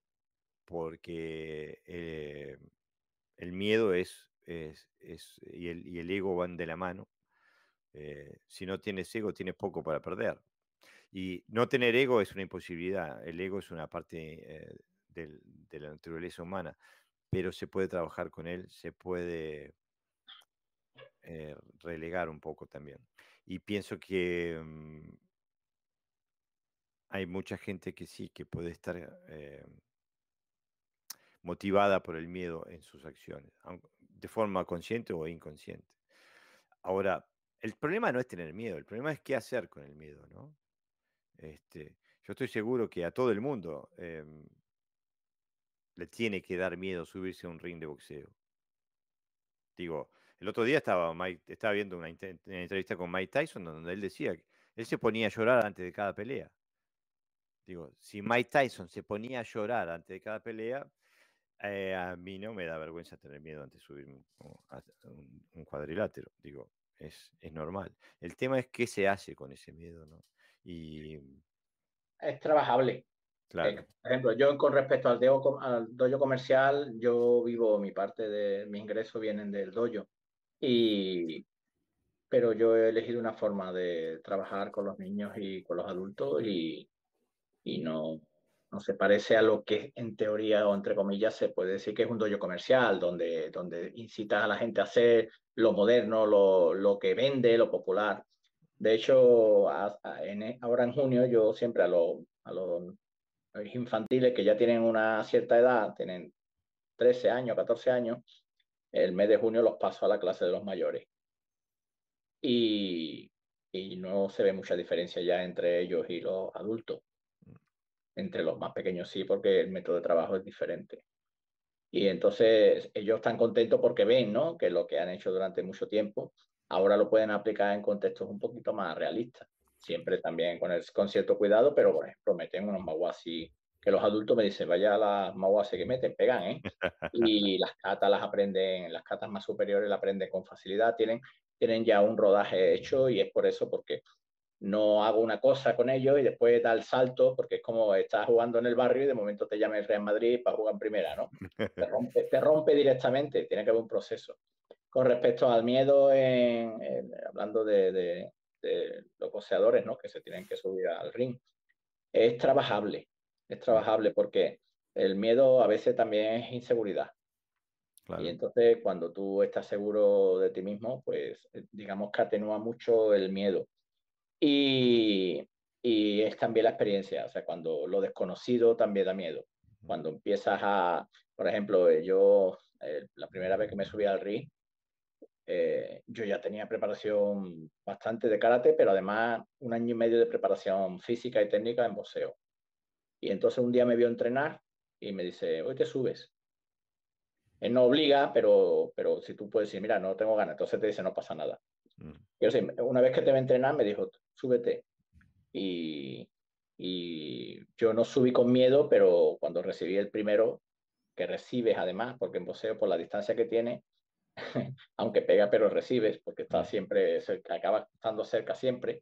porque eh, el miedo es, y, el, ego van de la mano. Eh, si no tienes ego, tienes poco para perder. Y no tener ego es una imposibilidad. El ego es una parte eh, de la naturaleza humana, pero se puede trabajar con él, se puede eh, relegar un poco también. Y pienso que mm, hay mucha gente que sí, que puede estar eh, motivada por el miedo en sus acciones, de forma consciente o inconsciente. Ahora, el problema no es tener miedo, el problema es qué hacer con el miedo, ¿no? Este, yo estoy seguro que a todo el mundo em, le tiene que dar miedo subirse a un ring de boxeo. Digo, el otro día estaba, estaba viendo una, entrevista con Mike Tyson donde él decía que él se ponía a llorar antes de cada pelea. Digo, si Mike Tyson se ponía a llorar antes de cada pelea, eh, a mí no me da vergüenza tener miedo antes de subir un, un, cuadrilátero. Digo, es, es normal. El tema es qué se hace con ese miedo, ¿no? Y. Es trabajable. Eh, claro. por ejemplo, yo con respecto al, deo, dojo comercial, yo vivo mi parte de mi ingreso vienen del dojo. Y, pero yo he elegido una forma de trabajar con los niños y con los adultos y, y no, no se parece a lo que en teoría o entre comillas se puede decir que es un dojo comercial, donde, donde incitas a la gente a hacer lo moderno, lo, lo que vende, lo popular. De hecho, e, ahora en junio yo siempre a, a, los infantiles que ya tienen una cierta edad, tienen 13 años, 14 años, el mes de junio los paso a la clase de los mayores. Y, no se ve mucha diferencia ya entre ellos y los adultos. Entre los más pequeños sí, porque el método de trabajo es diferente. Y entonces ellos están contentos porque ven ¿no? que lo que han hecho durante mucho tiempo ahora lo pueden aplicar en contextos un poquito más realistas. Siempre también con, el, cierto cuidado, pero bueno, prometen unos maguas que los adultos me dicen, vaya las se que meten, pegan, ¿eh? [LAUGHS] Y las catas las aprenden, las catas más superiores las aprenden con facilidad, tienen, tienen ya un rodaje hecho y es por eso porque no hago una cosa con ellos y después da el salto, porque es como estás jugando en el barrio y de momento te llama el Real Madrid para jugar en primera, ¿no? Te [LAUGHS] rompe, directamente, tiene que haber un proceso. Con respecto al miedo, en, hablando de, los coseadores, ¿no? Que se tienen que subir al ring, es trabajable es trabajable porque el miedo a veces también es inseguridad. Y entonces cuando tú estás seguro de ti mismo, pues digamos que atenúa mucho el miedo. Y, y es también la experiencia, o sea, cuando lo desconocido también da miedo. Cuando empiezas a, por ejemplo, eh, yo eh, la primera vez que me subí al ring, eh, yo ya tenía preparación bastante de karate, pero además un año y medio de preparación física y técnica en boxeo. Y entonces un día me vio entrenar y me dice, hoy te subes. Él no obliga, pero, pero si tú puedes decir, mira, no tengo ganas, entonces te dice, no pasa nada. Mm. una vez que te ve entrenar, me dijo, súbete. Y, yo no subí con miedo, pero cuando recibí el primero, que recibes además, porque en boxeo por la distancia que tiene, [LAUGHS] aunque pega pero recibes, porque está mm. siempre, acaba estando cerca siempre,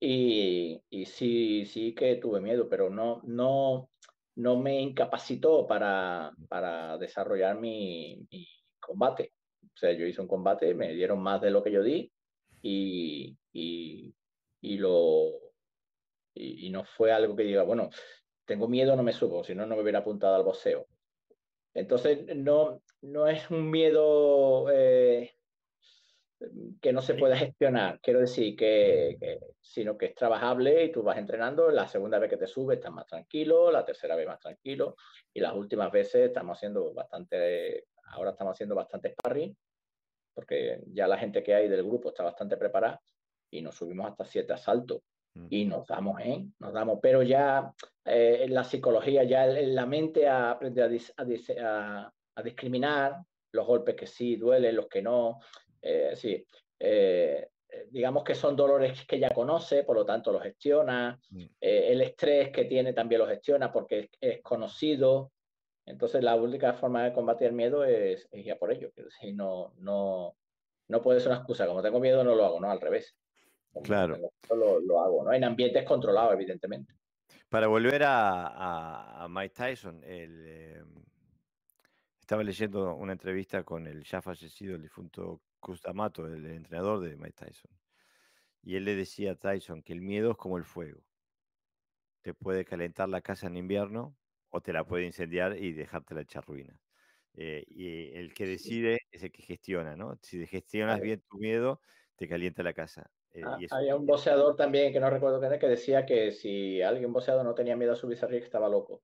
y, sí, sí que tuve miedo, pero no, no, no me incapacitó para, desarrollar mi, combate. O sea, yo hice un combate, me dieron más de lo que yo di y, lo, y, no fue algo que diga, bueno, tengo miedo, no me subo, si no, no me hubiera apuntado al boxeo. Entonces, no, no es un miedo eh, que no se pueda gestionar, quiero decir que, sino que es trabajable y tú vas entrenando, la segunda vez que te sube estás más tranquilo, la tercera vez más tranquilo y las últimas veces estamos haciendo bastante, ahora estamos haciendo bastante sparring porque ya la gente que hay del grupo está bastante preparada y nos subimos hasta siete asaltos mm. y nos damos, ¿eh? Nos damos, pero ya eh, en la psicología, ya en la mente aprende a discriminar los golpes que sí duelen, los que no, eh, sí, eh, eh, digamos que son dolores que ya conoce, por lo tanto los gestiona, mm. el estrés que tiene también lo gestiona porque es, conocido, entonces la única forma de combatir el miedo es, ya ir a por ello, si no, no, no puede ser una excusa, como tengo miedo no lo hago, no, al revés. claro. Lo, hago, ¿no? En ambientes controlados, evidentemente. Para volver a, Mike Tyson, estaba leyendo una entrevista con el ya fallecido, el difunto Custamato, el entrenador de Mike Tyson. Y él le decía a Tyson que el miedo es como el fuego. Te puede calentar la casa en invierno o te la puede incendiar y dejártela echar ruina. Eh, y el que decide es el que gestiona, ¿no? Si gestionas bien tu miedo, te calienta la casa. Eh, ah, Había un boceador también, que no recuerdo quién era, que decía que si alguien boxeador no tenía miedo a su bizarría estaba loco.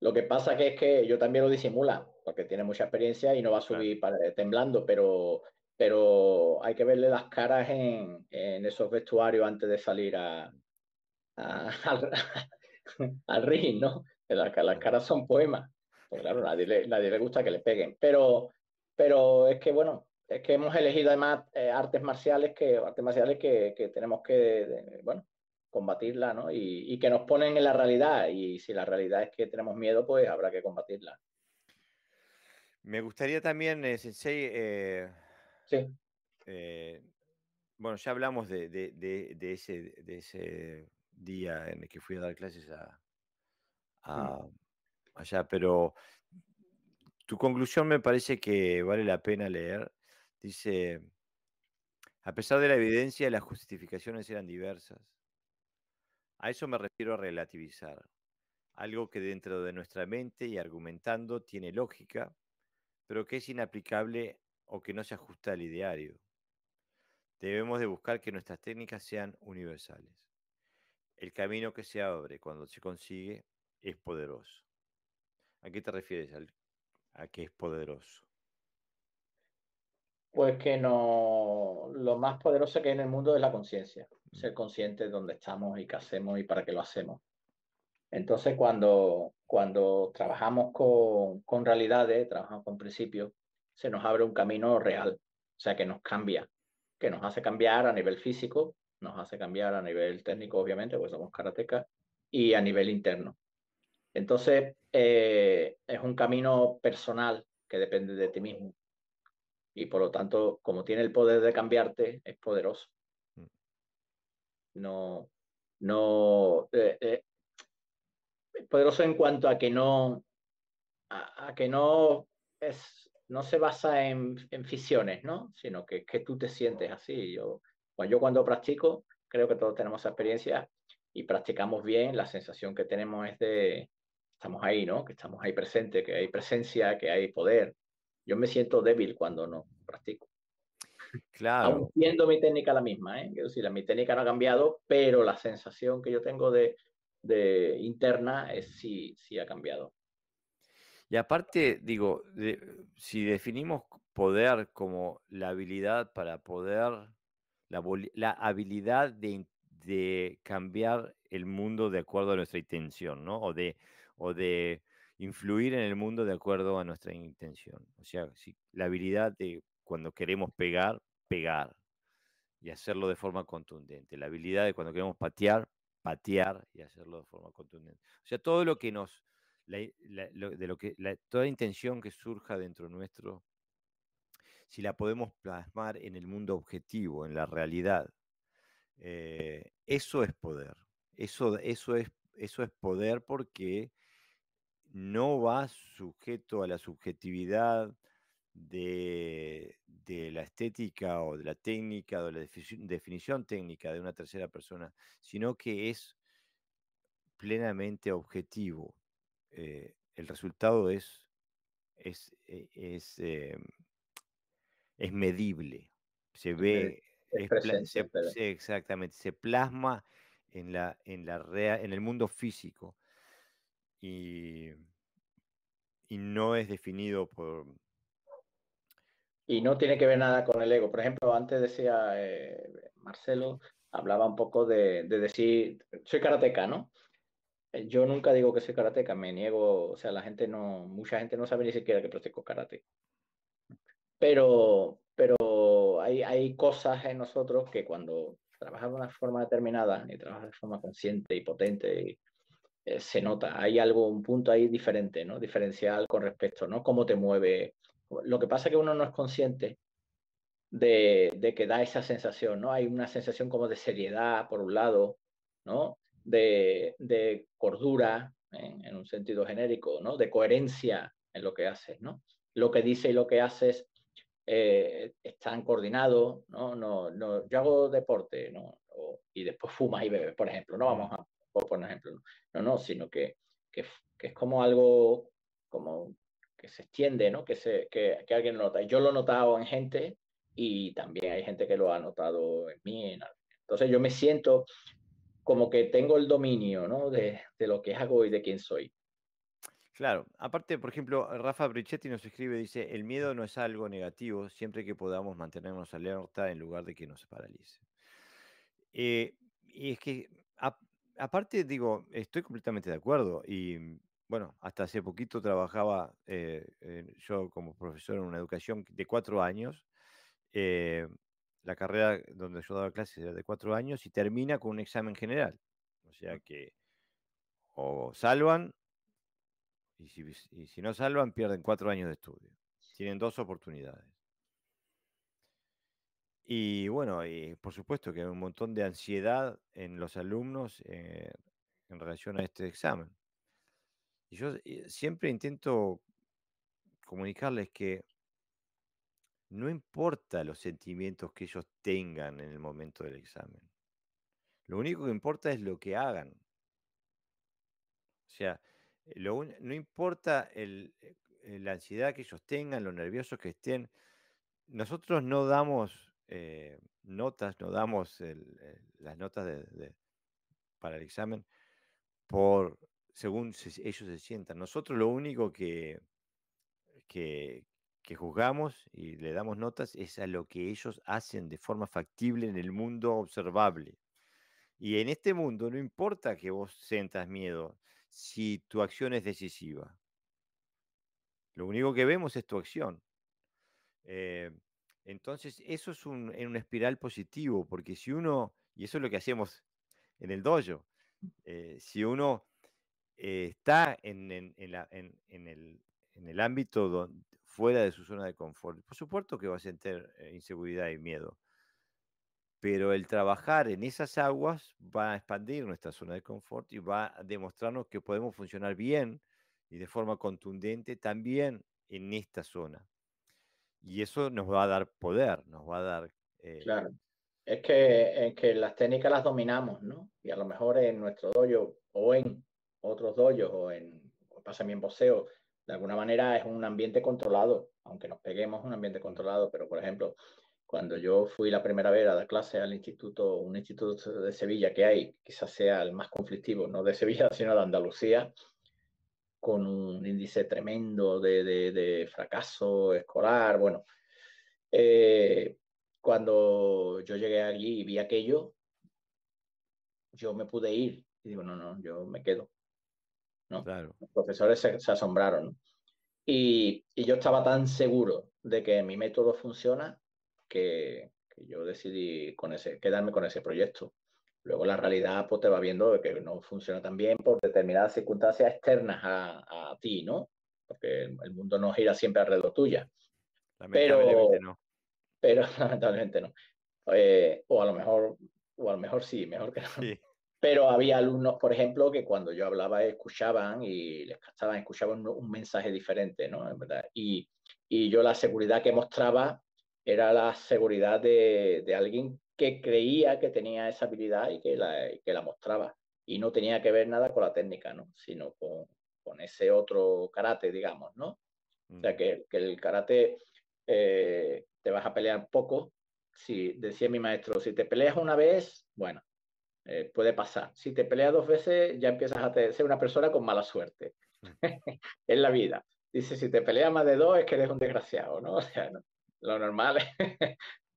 Lo que pasa que es que yo también lo disimula, porque tiene mucha experiencia y no va a subir temblando, pero, pero hay que verle las caras en, esos vestuarios antes de salir a, [LAUGHS] al, al ring, ¿no? Las, caras son poemas. porque claro, nadie nadie le gusta que le peguen, pero, pero es que, bueno, es que hemos elegido además eh, artes marciales que artes marciales que, tenemos que bueno combatirla, ¿no? Y, que nos ponen en la realidad. Y si la realidad es que tenemos miedo, pues habrá que combatirla. Me gustaría también, eh, Sensei. Eh, sí. Eh, bueno, ya hablamos de, ese, de ese día en el que fui a dar clases a, mm. allá, pero tu conclusión me parece que vale la pena leer. Dice, a pesar de la evidencia, las justificaciones eran diversas. A eso me refiero a relativizar. Algo que dentro de nuestra mente y argumentando tiene lógica, pero que es inaplicable o que no se ajusta al ideario. Debemos de buscar que nuestras técnicas sean universales. El camino que se abre cuando se consigue es poderoso. ¿A qué te refieres? a que es poderoso pues que no, lo más poderoso que hay en el mundo es la conciencia, mm. ser consciente de dónde estamos y qué hacemos y para qué lo hacemos. Entonces, cuando, cuando trabajamos con, con realidades, trabajamos con principios, se nos abre un camino real, o sea, que nos cambia, que nos hace cambiar a nivel físico, nos hace cambiar a nivel técnico, obviamente, pues somos karatecas, y a nivel interno. Entonces, eh, es un camino personal que depende de ti mismo y por lo tanto, como tiene el poder de cambiarte, es poderoso. Mm. No, no, eh, eh, es poderoso en cuanto a que no, a, que no es, no se basa en, en fisiones, ¿no? Sino que, que tú te sientes así. Yo, cuando pues yo cuando practico, creo que todos tenemos experiencia y practicamos bien, la sensación que tenemos es de, estamos ahí, ¿no? Que estamos ahí presente, que hay presencia, que hay poder, yo me siento débil cuando no practico. Claro. Aún siendo mi técnica la misma, ¿eh? Quiero decir, mi técnica no ha cambiado, pero la sensación que yo tengo de, de interna es, sí, sí ha cambiado. Y aparte, digo, si definimos poder como la habilidad para poder, la, la habilidad de, de, cambiar el mundo de acuerdo a nuestra intención, ¿no? O de, o de influir en el mundo de acuerdo a nuestra intención. O sea, si, la habilidad de cuando queremos pegar, pegar y hacerlo de forma contundente. La habilidad de cuando queremos patear, patear y hacerlo de forma contundente. O sea, todo lo que nos, la, de lo que, la, toda intención que surja dentro nuestro, si la podemos plasmar en el mundo objetivo, en la realidad, eh, eso es poder. Eso, eso, es, eso es poder porque no va sujeto a la subjetividad de, la estética o de la técnica o de la definición técnica de una tercera persona, sino que es plenamente objetivo. Eh, el resultado es, es, e, em, medible, se ve, se, exactamente, se plasma en, la, en, la en el mundo físico y, y no es definido por... Y no tiene que ver nada con el ego. Por ejemplo, antes decía eh, Marcelo, hablaba un poco de, decir, soy karateca, ¿no? Eh, yo nunca digo que soy karateca, me niego, o sea, la gente no, mucha gente no sabe ni siquiera que practico karate. Pero, pero hay, hay cosas en nosotros que cuando trabajamos de una forma determinada y trabajas de forma consciente y potente y, eh, se nota, hay algo, un punto ahí diferente, ¿no? Diferencial con respecto, ¿no? Cómo te mueve. Lo que pasa es que uno no es consciente de, que da esa sensación, ¿no? Hay una sensación como de seriedad, por un lado, ¿no? De, de cordura, en, un sentido genérico, ¿no? De coherencia en lo que haces, ¿no? Lo que dices y lo que haces eh, están coordinados, ¿no? No, no, yo hago deporte, ¿no? y después fumas y bebes, por ejemplo, no vamos a por ejemplo, no, no, sino que, que, es como algo como que se extiende, ¿no? Que, se, que, que alguien lo nota. yo lo he notado en gente y también hay gente que lo ha notado en mí. Entonces yo me siento como que tengo el dominio, ¿no? De, de lo que hago y de quién soy. Claro, aparte, por ejemplo, Rafa Brichetti nos escribe, dice, el miedo no es algo negativo siempre que podamos mantenernos alerta en lugar de que nos paralice. Eh, y es que aparte, digo, estoy completamente de acuerdo y mm, bueno, hasta hace poquito trabajaba eh, yo como profesor en una educación de cuatro años. Eh, la carrera donde yo daba clases era de cuatro años y termina con un examen general. O sea que o salvan y si no salvan pierden cuatro años de estudio. Tienen dos oportunidades. Y bueno, por supuesto que hay un montón de ansiedad en los alumnos eh, en relación a este examen. Y yo eh, siempre intento comunicarles que no importa los sentimientos que ellos tengan en el momento del examen. Lo único que importa es lo que hagan. O sea, no importa eh, la ansiedad que ellos tengan, lo nerviosos que estén. Nosotros no damos eh, notas, no damos eh, las notas para el examen por según ellos se sientan. Nosotros lo único que, que, juzgamos y le damos notas es a lo que ellos hacen de forma factible en el mundo observable. Y en este mundo no importa que vos sientas miedo si tu acción es decisiva. Lo único que vemos es tu acción. Eh, entonces, eso es un, en una espiral positivo, porque si uno, y eso es lo que hacemos en el dojo, mm. eh, si uno eh, está en, el, ámbito fuera de su zona de confort, por supuesto que va a sentir eh, inseguridad y miedo, pero el trabajar en esas aguas va a expandir nuestra zona de confort y va a demostrarnos que podemos funcionar bien y de forma contundente también en esta zona y eso nos va a dar poder, nos va a dar... Eh, claro, es eh, eh, que, que las técnicas las dominamos, ¿no? Y a lo mejor en nuestro dojo o en otros doyos o en, pasa en boxeo, de alguna manera es un ambiente controlado, aunque nos peguemos un ambiente controlado, pero por ejemplo, cuando yo fui la primera vez a dar clase al instituto, un instituto de Sevilla que hay, quizás sea el más conflictivo, no de Sevilla, [LAUGHS] sino de Andalucía, con un índice tremendo de, de, fracaso escolar. Bueno, eh, cuando yo llegué allí y vi aquello, yo me pude ir. Y digo, no, no, yo me quedo. ¿no? Los profesores se, asombraron. Y, y, yo estaba tan seguro de que mi método funciona que, que yo decidí con ese, quedarme con ese proyecto. Luego la realidad pues, te va viendo que no funciona tan bien por determinadas circunstancias externas a, ti, ¿no? Porque el, mundo no gira siempre alrededor tuya. Lamentablemente pero, no. Pero [LAUGHS] lamentablemente no. Eh, o a lo mejor, o a lo mejor sí, mejor que no. Sí. Pero había alumnos, por ejemplo, que cuando yo hablaba escuchaban y les castaban, escuchaban un, mensaje diferente, ¿no? Y, y yo la seguridad que mostraba era la seguridad de, de, alguien que creía que tenía esa habilidad y que la, que la mostraba. Y no tenía que ver nada con la técnica, ¿no? Sino con, con ese otro karate, digamos, ¿no? O sea, mm. que, que el karate eh, te vas a pelear poco. Si, decía mi maestro, si te peleas una vez, bueno, eh, puede pasar. Si te peleas dos veces, ya empiezas a ser una persona con mala suerte mm. [LAUGHS] en la vida. Dice, si te peleas más de dos, es que eres un desgraciado, ¿no? [LAUGHS] O sea, lo normal es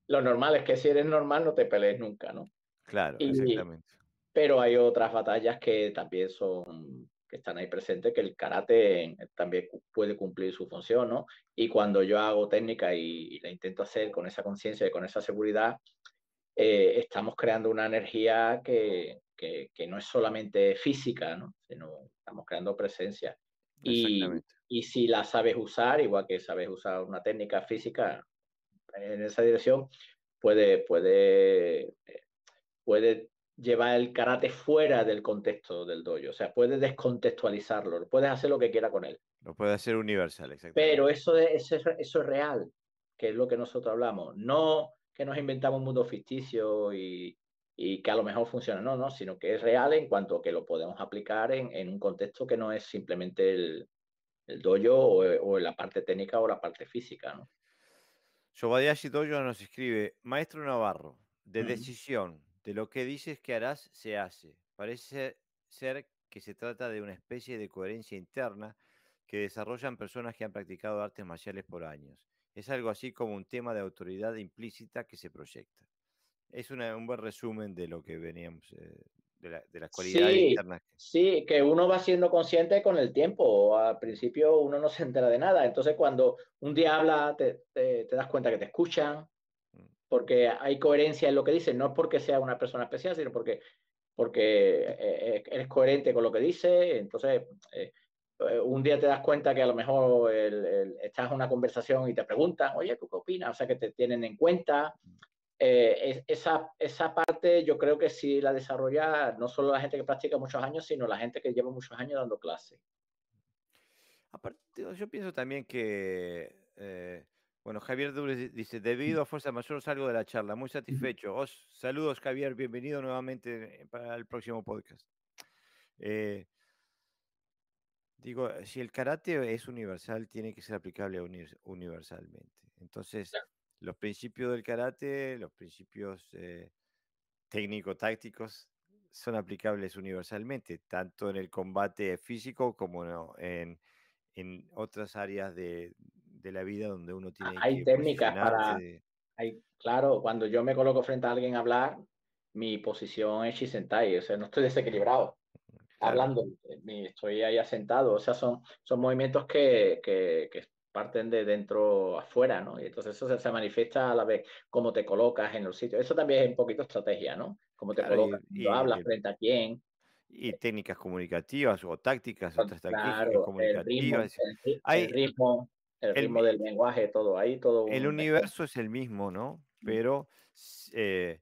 lo normal es que si eres normal no te pelees nunca, ¿no? Claro, exactamente. Pero hay otras batallas que también son, que están ahí presentes, que el karate también puede cumplir su función, ¿no? Y cuando yo hago técnica y, la intento hacer con esa conciencia y con esa seguridad, eh, estamos creando una energía que, no es solamente física, ¿no? sino estamos creando presencia. Y, y, si la sabes usar, igual que sabes usar una técnica física, en esa dirección puede, puede, eh, puede llevar el karate fuera del contexto del dojo. O sea, puede descontextualizarlo, puede hacer lo que quiera con él. Lo puede hacer universal, exacto. Pero eso es, es real, que es lo que nosotros hablamos. No que nos inventamos un mundo ficticio y, que a lo mejor funciona, no, no, sino que es real en cuanto a que lo podemos aplicar en, un contexto que no es simplemente el, el dojo o, o, la parte técnica o la parte física. ¿no? Sobadiashi Toyo nos escribe, Maestro Navarro, de decisión, de lo que dices que harás, se hace. Parece ser que se trata de una especie de coherencia interna que desarrollan personas que han practicado artes marciales por años. Es algo así como un tema de autoridad implícita que se proyecta. Es un buen resumen de lo que veníamos, eh, de, la, sí, Sí, que uno va siendo consciente con el tiempo. Al principio uno no se entera de nada. Entonces cuando un día habla, te, das cuenta que te escuchan, mm. porque hay coherencia en lo que dice. No es porque sea una persona especial, sino porque, porque eh, eh, eres coherente con lo que dice. Entonces... Eh, un día te das cuenta que a lo mejor estás en una conversación y te preguntan, oye, qué opinas? O sea, que te tienen en cuenta. Mm. Eh, esa, parte yo creo que sí la desarrolla no solo la gente que practica muchos años, sino la gente que lleva muchos años dando clases. Aparte, yo pienso también que, eh, bueno, Javier Dures dice, debido a fuerza mayor salgo de la charla, muy satisfecho. Os, saludos Javier, bienvenido nuevamente para el próximo podcast. Eh, digo, si el karate es universal, tiene que ser aplicable universalmente. Entonces, los principios del karate, los principios eh, técnico-tácticos son aplicables universalmente, tanto en el combate físico como en, en, otras áreas de, de, la vida donde uno ah, tiene... Hay técnicas para... Hay, claro, cuando yo me coloco frente a alguien a hablar, mi posición es Shisentai, o sea, no estoy desequilibrado. hablando Hablando, eh, estoy ahí asentado, o sea, son, son movimientos que, que, que parten de dentro afuera, ¿no? Y entonces eso se, manifiesta a la vez cómo te colocas en los sitio. Eso también es un poquito estrategia, ¿no? Cómo te colocas, y, hablas frente a quién. Y técnicas comunicativas o tácticas claro, El ritmo, Hay, ritmo, el ritmo del lenguaje, todo ahí, todo. El universo es el mismo, ¿no? Pero eh,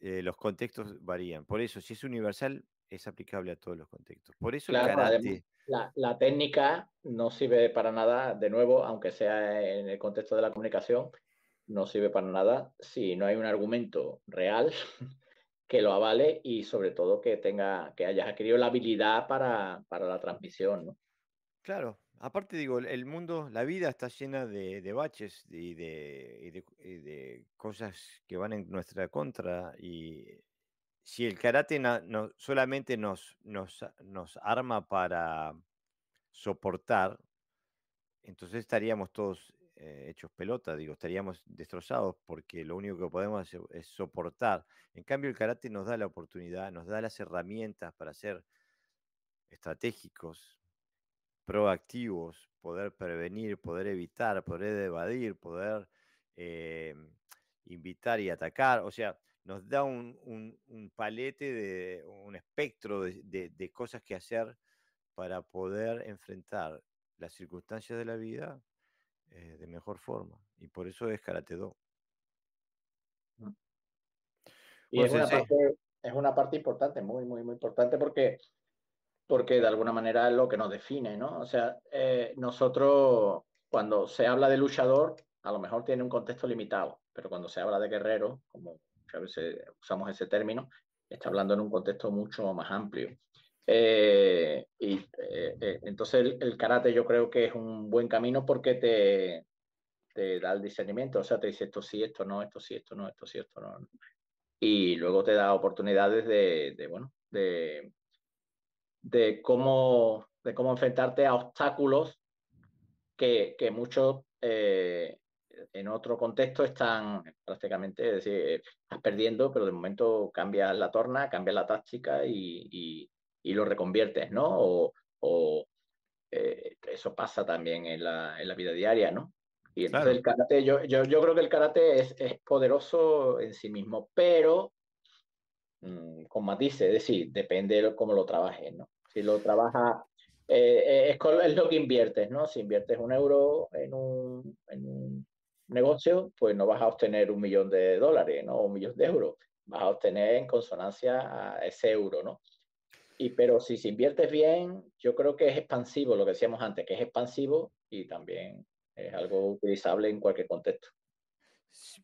eh, los contextos varían. Por eso, si es universal, es aplicable a todos los contextos. Por eso el karate, la, técnica no sirve para nada, de nuevo, aunque sea en el contexto de la comunicación, no sirve para nada si no hay un argumento real [LAUGHS] que lo avale y sobre todo que tenga, que hayas adquirido la habilidad para, la transmisión, Claro, aparte digo, el mundo, la vida está llena de, de baches de, y de, cosas que van en nuestra contra y si el karate no, solamente nos, nos, arma para soportar, entonces estaríamos todos eh, hechos pelota, digo, estaríamos destrozados porque lo único que podemos hacer es soportar. En cambio, el karate nos da la oportunidad, nos da las herramientas para ser estratégicos, proactivos, poder prevenir, poder evitar, poder evadir, poder eh, invitar y atacar. O sea, nos da un, un, palete, de, un espectro de, cosas que hacer para poder enfrentar las circunstancias de la vida eh, de mejor forma. Y por eso es Karate Do. Y es, una parte, importante, muy, muy, muy importante porque, porque de alguna manera es lo que nos define, ¿no? O sea, eh, nosotros cuando se habla de luchador, a lo mejor tiene un contexto limitado, pero cuando se habla de guerrero, como a veces usamos ese término, está hablando en un contexto mucho más amplio. Eh, y eh, eh, entonces el, karate yo creo que es un buen camino porque te, te, da el discernimiento, o sea, te dice esto sí, esto no, esto sí, esto no, esto sí, esto no. Y luego te da oportunidades de, bueno, de, de, cómo, de cómo enfrentarte a obstáculos que, que muchos en otro contexto están prácticamente, decir, eh, perdiendo, pero de momento cambias la torna, cambias la táctica y, y, y lo reconviertes, ¿no? O, o eh, eso pasa también en la, en la, vida diaria, ¿no? Y entonces el karate, yo, yo, creo que el karate es, poderoso en sí mismo, pero mm, con matices, es decir, depende de cómo lo trabajes, ¿no? Si lo trabajas eh, es, es, lo que inviertes, ¿no? Si inviertes un euro en un negocio, pues no vas a obtener un millón de dólares, ¿no? O un millón de euros, vas a obtener en consonancia a ese euro, ¿no? Y, pero si se inviertes bien, yo creo que es expansivo, lo que decíamos antes, que es expansivo y también es algo utilizable en cualquier contexto.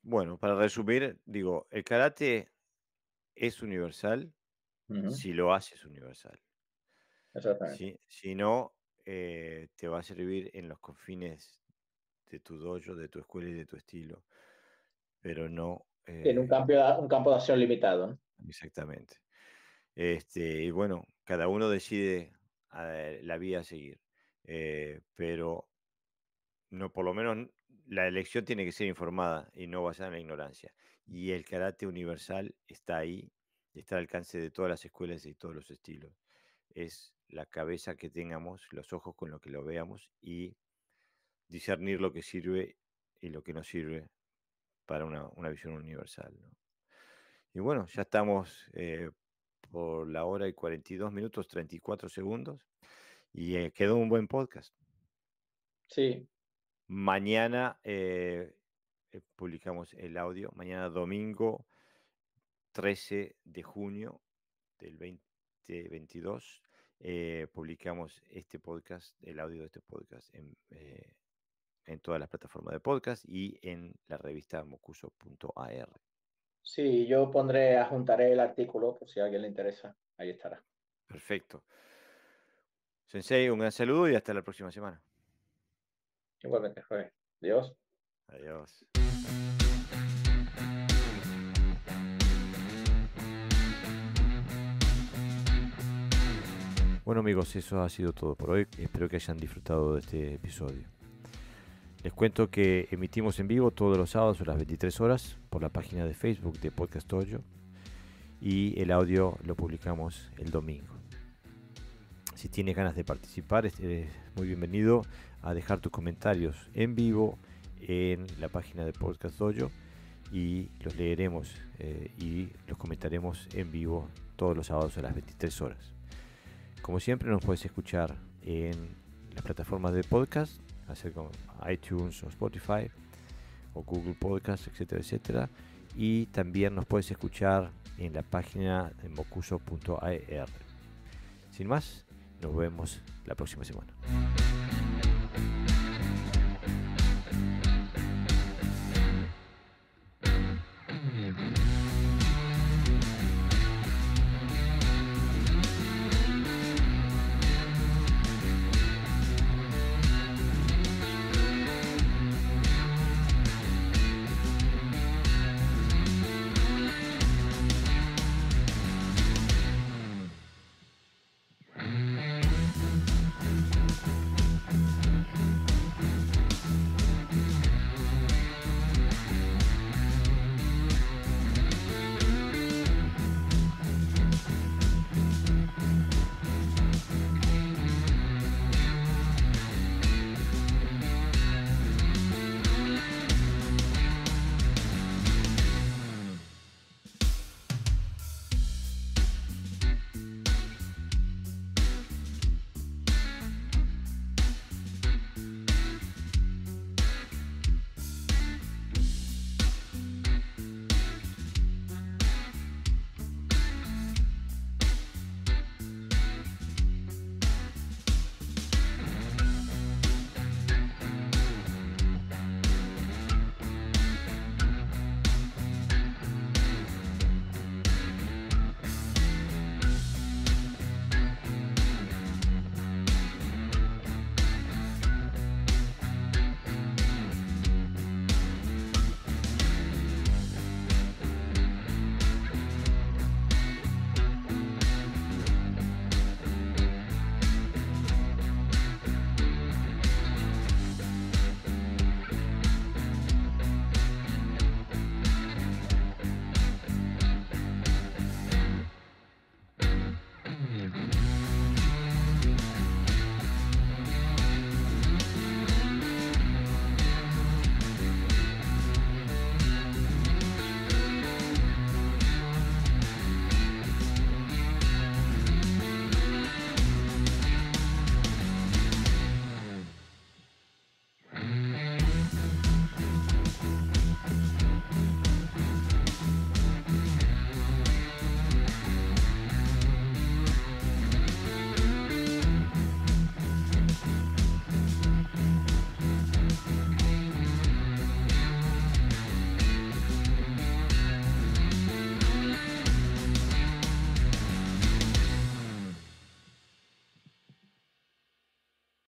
Bueno, para resumir, digo, el karate es universal si lo haces universal. Si, no, eh, te va a servir en los confines de tu dojo, de tu escuela y de tu estilo, pero no... en un, eh, un campo de acción limitado. Exactamente. Este, y bueno, cada uno decide eh, la vía a seguir, eh, pero no, por lo menos la elección tiene que ser informada y no basada en la ignorancia. Y el carácter universal está ahí, está al alcance de todas las escuelas y todos los estilos. Es la cabeza que tengamos, los ojos con los que lo veamos y discernir lo que sirve y lo que no sirve para una, visión universal. Y bueno, ya estamos eh, por la hora y 42 minutos 34 segundos y eh, quedó un buen podcast. Sí. Mañana eh, publicamos el audio, mañana domingo 13 de junio del 2022. publicamos este podcast, el audio de este podcast en, en todas las plataformas de podcast y en la revista mocuso.ar. Sí, yo pondré, ajuntaré el artículo por si a alguien le interesa. Ahí estará. Perfecto. Sensei, un gran saludo y hasta la próxima semana. Igualmente, Jorge. Adiós. Adiós. Bueno amigos, eso ha sido todo por hoy. Espero que hayan disfrutado de este episodio. Les cuento que emitimos en vivo todos los sábados a las 23 horas por la página de Facebook de Podcast Hoyo y el audio lo publicamos el domingo. Si tienes ganas de participar, eres muy bienvenido a dejar tus comentarios en vivo en la página de Podcast Dojo y los leeremos eh, y los comentaremos en vivo todos los sábados a las 23 horas. Como siempre nos puedes escuchar en las plataformas de podcast hacer con iTunes o Spotify o Google Podcast, etcétera, etcétera. Y también nos puedes escuchar en la página de mocuso.ir. E Sin más, nos vemos la próxima semana.